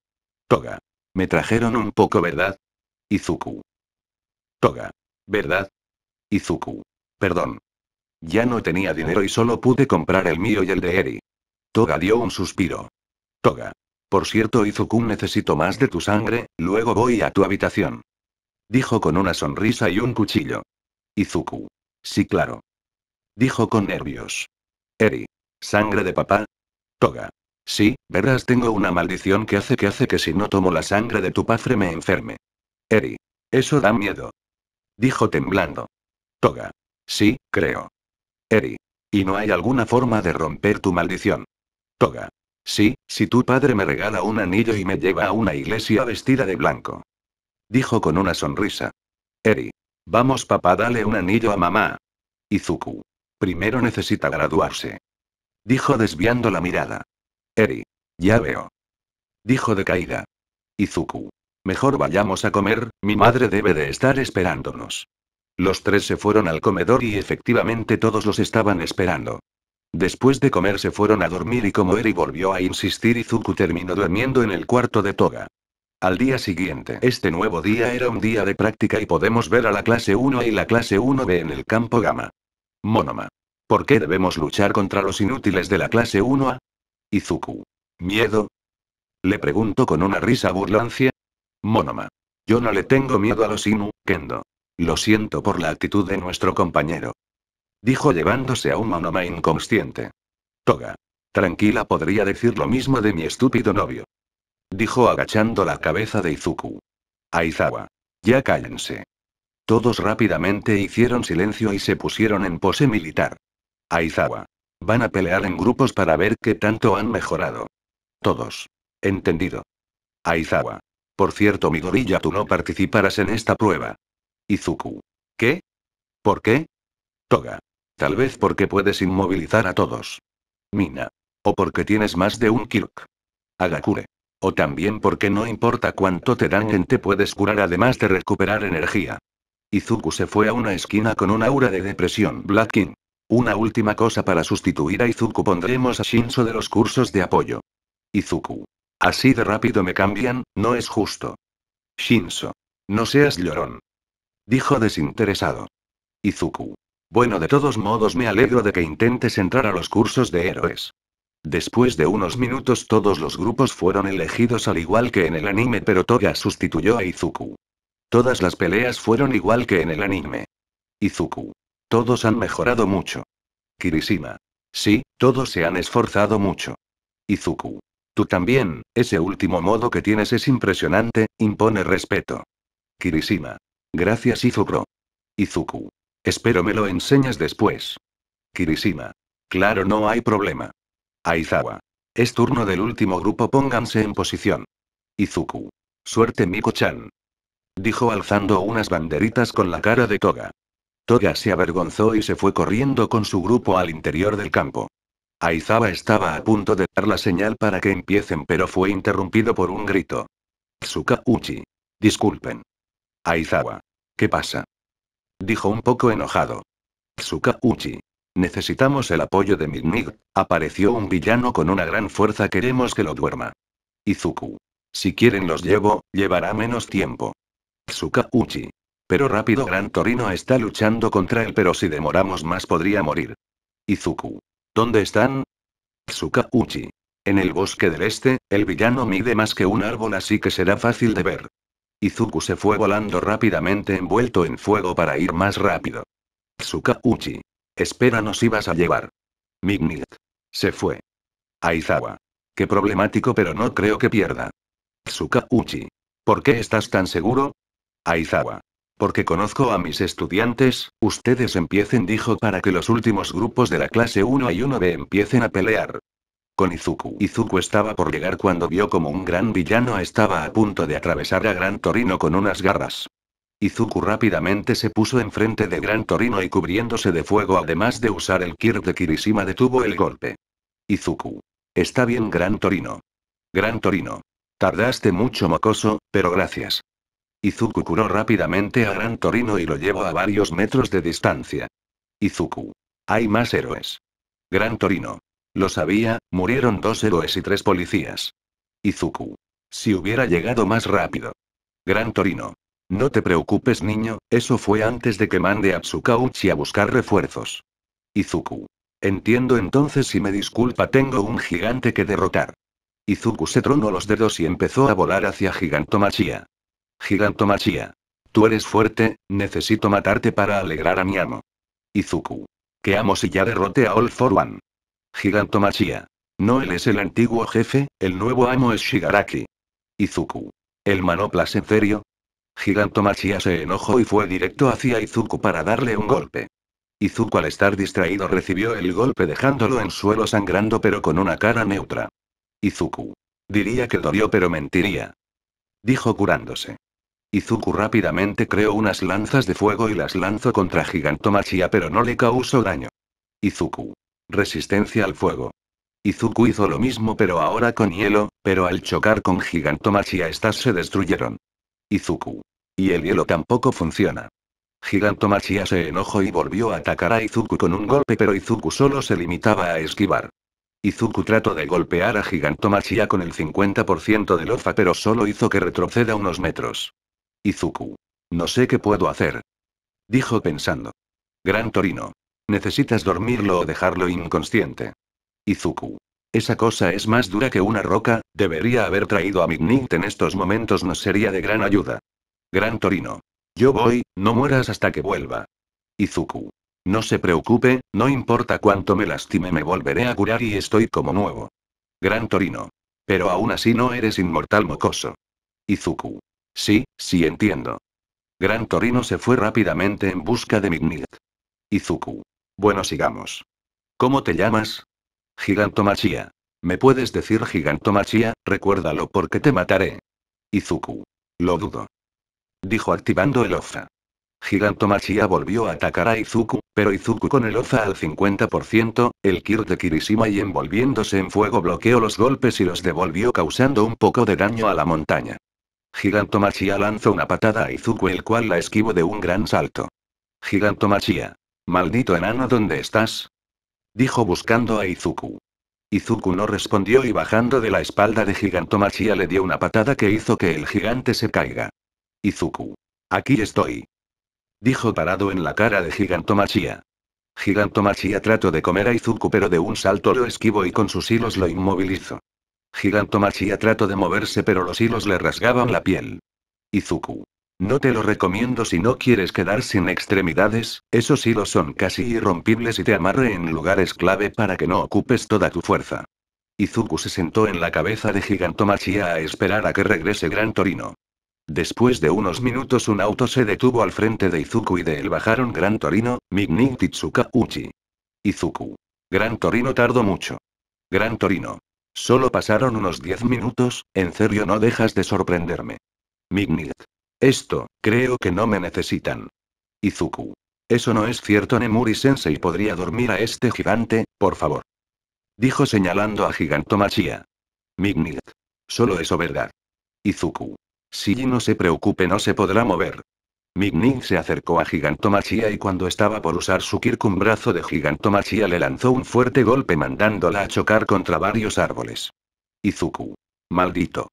Toga. Me trajeron un poco, ¿verdad? Izuku. Toga. ¿Verdad? Izuku. Perdón. Ya no tenía dinero y solo pude comprar el mío y el de Eri. Toga dio un suspiro. Toga. Por cierto, Izuku necesito más de tu sangre, luego voy a tu habitación. Dijo con una sonrisa y un cuchillo. Izuku. Sí, claro. Dijo con nervios. Eri. ¿Sangre de papá? Toga. Sí, verás, tengo una maldición que hace que hace que si no tomo la sangre de tu padre me enferme. Eri. Eso da miedo. Dijo temblando. Toga. Sí, creo. Eri. ¿Y no hay alguna forma de romper tu maldición? Toga. Sí, si tu padre me regala un anillo y me lleva a una iglesia vestida de blanco. Dijo con una sonrisa. Eri. Vamos papá, dale un anillo a mamá. Izuku. Primero necesita graduarse. Dijo desviando la mirada. Eri. Ya veo. Dijo de caída. Izuku. Mejor vayamos a comer, mi madre debe de estar esperándonos. Los tres se fueron al comedor y efectivamente todos los estaban esperando. Después de comer se fueron a dormir y como Eri volvió a insistir Izuku terminó durmiendo en el cuarto de Toga. Al día siguiente, este nuevo día era un día de práctica y podemos ver a la clase 1 y la clase 1B en el campo gamma. Monoma. ¿Por qué debemos luchar contra los inútiles de la clase 1A? Izuku. ¿Miedo? Le pregunto con una risa burlancia. Monoma. Yo no le tengo miedo a los Inu, Kendo. Lo siento por la actitud de nuestro compañero. Dijo llevándose a un Monoma inconsciente. Toga. Tranquila podría decir lo mismo de mi estúpido novio. Dijo agachando la cabeza de Izuku. Aizawa. Ya cállense. Todos rápidamente hicieron silencio y se pusieron en pose militar. Aizawa. Van a pelear en grupos para ver qué tanto han mejorado. Todos. Entendido. Aizawa. Por cierto, gorilla, tú no participarás en esta prueba. Izuku. ¿Qué? ¿Por qué? Toga. Tal vez porque puedes inmovilizar a todos. Mina. O porque tienes más de un Kirk. Agakure. O también porque no importa cuánto te dan te puedes curar además de recuperar energía. Izuku se fue a una esquina con un aura de depresión Black King. Una última cosa para sustituir a Izuku pondremos a Shinso de los cursos de apoyo. Izuku. Así de rápido me cambian, no es justo. Shinso. No seas llorón. Dijo desinteresado. Izuku. Bueno, de todos modos me alegro de que intentes entrar a los cursos de héroes. Después de unos minutos todos los grupos fueron elegidos al igual que en el anime pero Toga sustituyó a Izuku. Todas las peleas fueron igual que en el anime. Izuku. Todos han mejorado mucho. Kirishima. Sí, todos se han esforzado mucho. Izuku. Tú también, ese último modo que tienes es impresionante, impone respeto. Kirishima. Gracias Izuku. Izuku. Espero me lo enseñes después. Kirishima. Claro no hay problema. Aizawa. Es turno del último grupo, pónganse en posición. Izuku. Suerte Miko-chan. Dijo alzando unas banderitas con la cara de Toga. Toga se avergonzó y se fue corriendo con su grupo al interior del campo. Aizawa estaba a punto de dar la señal para que empiecen, pero fue interrumpido por un grito. Tsuka Uchi. Disculpen. Aizawa. ¿Qué pasa? Dijo un poco enojado. Tsuka Uchi. Necesitamos el apoyo de Midnig. Apareció un villano con una gran fuerza. Queremos que lo duerma. Izuku. Si quieren los llevo, llevará menos tiempo. Tsuka Pero rápido, Gran Torino está luchando contra él, pero si demoramos más podría morir. Izuku. ¿Dónde están? Tsuka En el bosque del este, el villano mide más que un árbol, así que será fácil de ver. Izuku se fue volando rápidamente envuelto en fuego para ir más rápido. Tsuka Espera, nos ibas a llevar. Mignit. Se fue. Aizawa. Qué problemático, pero no creo que pierda. Tsuka Uchi. ¿Por qué estás tan seguro? Aizawa. Porque conozco a mis estudiantes, ustedes empiecen, dijo, para que los últimos grupos de la clase 1 y 1B empiecen a pelear. Con Izuku. Izuku estaba por llegar cuando vio como un gran villano estaba a punto de atravesar a Gran Torino con unas garras. Izuku rápidamente se puso enfrente de Gran Torino y cubriéndose de fuego además de usar el Kirk de Kirishima detuvo el golpe. Izuku. Está bien Gran Torino. Gran Torino. Tardaste mucho mocoso, pero gracias. Izuku curó rápidamente a Gran Torino y lo llevó a varios metros de distancia. Izuku. Hay más héroes. Gran Torino. Lo sabía, murieron dos héroes y tres policías. Izuku. Si hubiera llegado más rápido. Gran Torino. No te preocupes niño, eso fue antes de que mande a Tsukauchi a buscar refuerzos. Izuku. Entiendo entonces y me disculpa tengo un gigante que derrotar. Izuku se tronó los dedos y empezó a volar hacia Gigantomachia. Gigantomachia. Tú eres fuerte, necesito matarte para alegrar a mi amo. Izuku. Que amo si ya derrote a All For One. Gigantomachia. No él es el antiguo jefe, el nuevo amo es Shigaraki. Izuku. El manoplas en serio, Gigantomachia se enojó y fue directo hacia Izuku para darle un golpe. Izuku al estar distraído recibió el golpe dejándolo en suelo sangrando pero con una cara neutra. Izuku. Diría que dolió pero mentiría. Dijo curándose. Izuku rápidamente creó unas lanzas de fuego y las lanzó contra Gigantomachia pero no le causó daño. Izuku. Resistencia al fuego. Izuku hizo lo mismo pero ahora con hielo, pero al chocar con Gigantomachia estas se destruyeron. Izuku. Y el hielo tampoco funciona. Gigantomachia se enojó y volvió a atacar a Izuku con un golpe, pero Izuku solo se limitaba a esquivar. Izuku trató de golpear a Gigantomachia con el 50% de lofa, pero solo hizo que retroceda unos metros. Izuku. No sé qué puedo hacer. Dijo pensando. Gran Torino. Necesitas dormirlo o dejarlo inconsciente. Izuku. Esa cosa es más dura que una roca, debería haber traído a Midnight en estos momentos nos sería de gran ayuda. Gran Torino. Yo voy, no mueras hasta que vuelva. Izuku. No se preocupe, no importa cuánto me lastime, me volveré a curar y estoy como nuevo. Gran Torino. Pero aún así no eres inmortal mocoso. Izuku. Sí, sí entiendo. Gran Torino se fue rápidamente en busca de Mignit. Izuku. Bueno, sigamos. ¿Cómo te llamas? Gigantomachia. ¿Me puedes decir gigantomachia? Recuérdalo porque te mataré. Izuku. Lo dudo dijo activando el OZA. Gigantomachia volvió a atacar a Izuku, pero Izuku con el OZA al 50%, el Kir de Kirishima y envolviéndose en fuego bloqueó los golpes y los devolvió causando un poco de daño a la montaña. Gigantomachia lanzó una patada a Izuku el cual la esquivó de un gran salto. Gigantomachia. Maldito enano, ¿dónde estás? Dijo buscando a Izuku. Izuku no respondió y bajando de la espalda de Gigantomachia le dio una patada que hizo que el gigante se caiga. Izuku. Aquí estoy. Dijo parado en la cara de Gigantomachia. Gigantomachia trató de comer a Izuku pero de un salto lo esquivo y con sus hilos lo inmovilizo. Gigantomachia trató de moverse pero los hilos le rasgaban la piel. Izuku. No te lo recomiendo si no quieres quedar sin extremidades, esos hilos son casi irrompibles y te amarre en lugares clave para que no ocupes toda tu fuerza. Izuku se sentó en la cabeza de Gigantomachia a esperar a que regrese Gran Torino. Después de unos minutos un auto se detuvo al frente de Izuku y de él bajaron Gran Torino, Mignit Titsuka Uchi. Izuku. Gran Torino tardó mucho. Gran Torino. Solo pasaron unos diez minutos, en serio no dejas de sorprenderme. Mignit. Esto, creo que no me necesitan. Izuku. Eso no es cierto Nemuri Sensei podría dormir a este gigante, por favor. Dijo señalando a Gigantomachia. Mignit. Solo eso verdad. Izuku. Si no se preocupe no se podrá mover. Mignig se acercó a Gigantomachia y cuando estaba por usar su Kirk un brazo de Gigantomachia le lanzó un fuerte golpe mandándola a chocar contra varios árboles. Izuku. Maldito.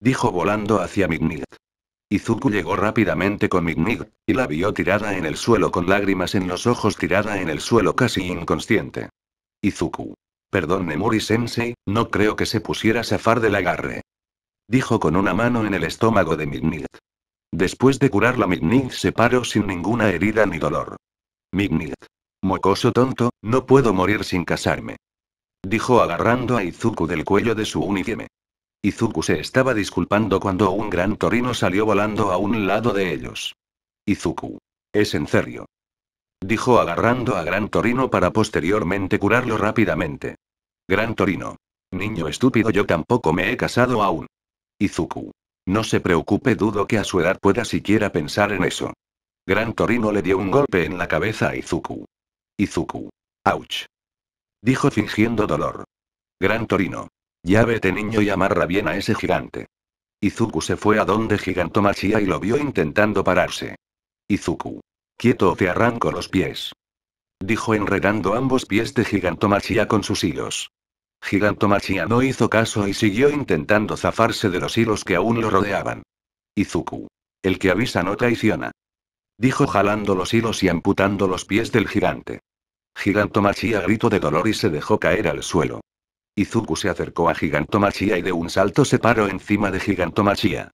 Dijo volando hacia Mignig. Izuku llegó rápidamente con Mignig, y la vio tirada en el suelo con lágrimas en los ojos tirada en el suelo casi inconsciente. Izuku. Perdón Nemuri-sensei, no creo que se pusiera a zafar del agarre dijo con una mano en el estómago de Mignit. Después de curarla Mignit se paró sin ninguna herida ni dolor. Mignit. Mocoso tonto, no puedo morir sin casarme. Dijo agarrando a Izuku del cuello de su uniforme. Izuku se estaba disculpando cuando un gran torino salió volando a un lado de ellos. Izuku. Es en serio. Dijo agarrando a Gran Torino para posteriormente curarlo rápidamente. Gran Torino. Niño estúpido, yo tampoco me he casado aún. Izuku. No se preocupe, dudo que a su edad pueda siquiera pensar en eso. Gran Torino le dio un golpe en la cabeza a Izuku. Izuku. Ouch. Dijo fingiendo dolor. Gran Torino. Ya vete niño y amarra bien a ese gigante. Izuku se fue a donde Gigantomachia y lo vio intentando pararse. Izuku. Quieto o te arranco los pies. Dijo enredando ambos pies de Gigantomachia con sus hilos. Gigantomachia no hizo caso y siguió intentando zafarse de los hilos que aún lo rodeaban. Izuku. El que avisa no traiciona. Dijo jalando los hilos y amputando los pies del gigante. Gigantomachia gritó de dolor y se dejó caer al suelo. Izuku se acercó a Gigantomachia y de un salto se paró encima de Gigantomachia.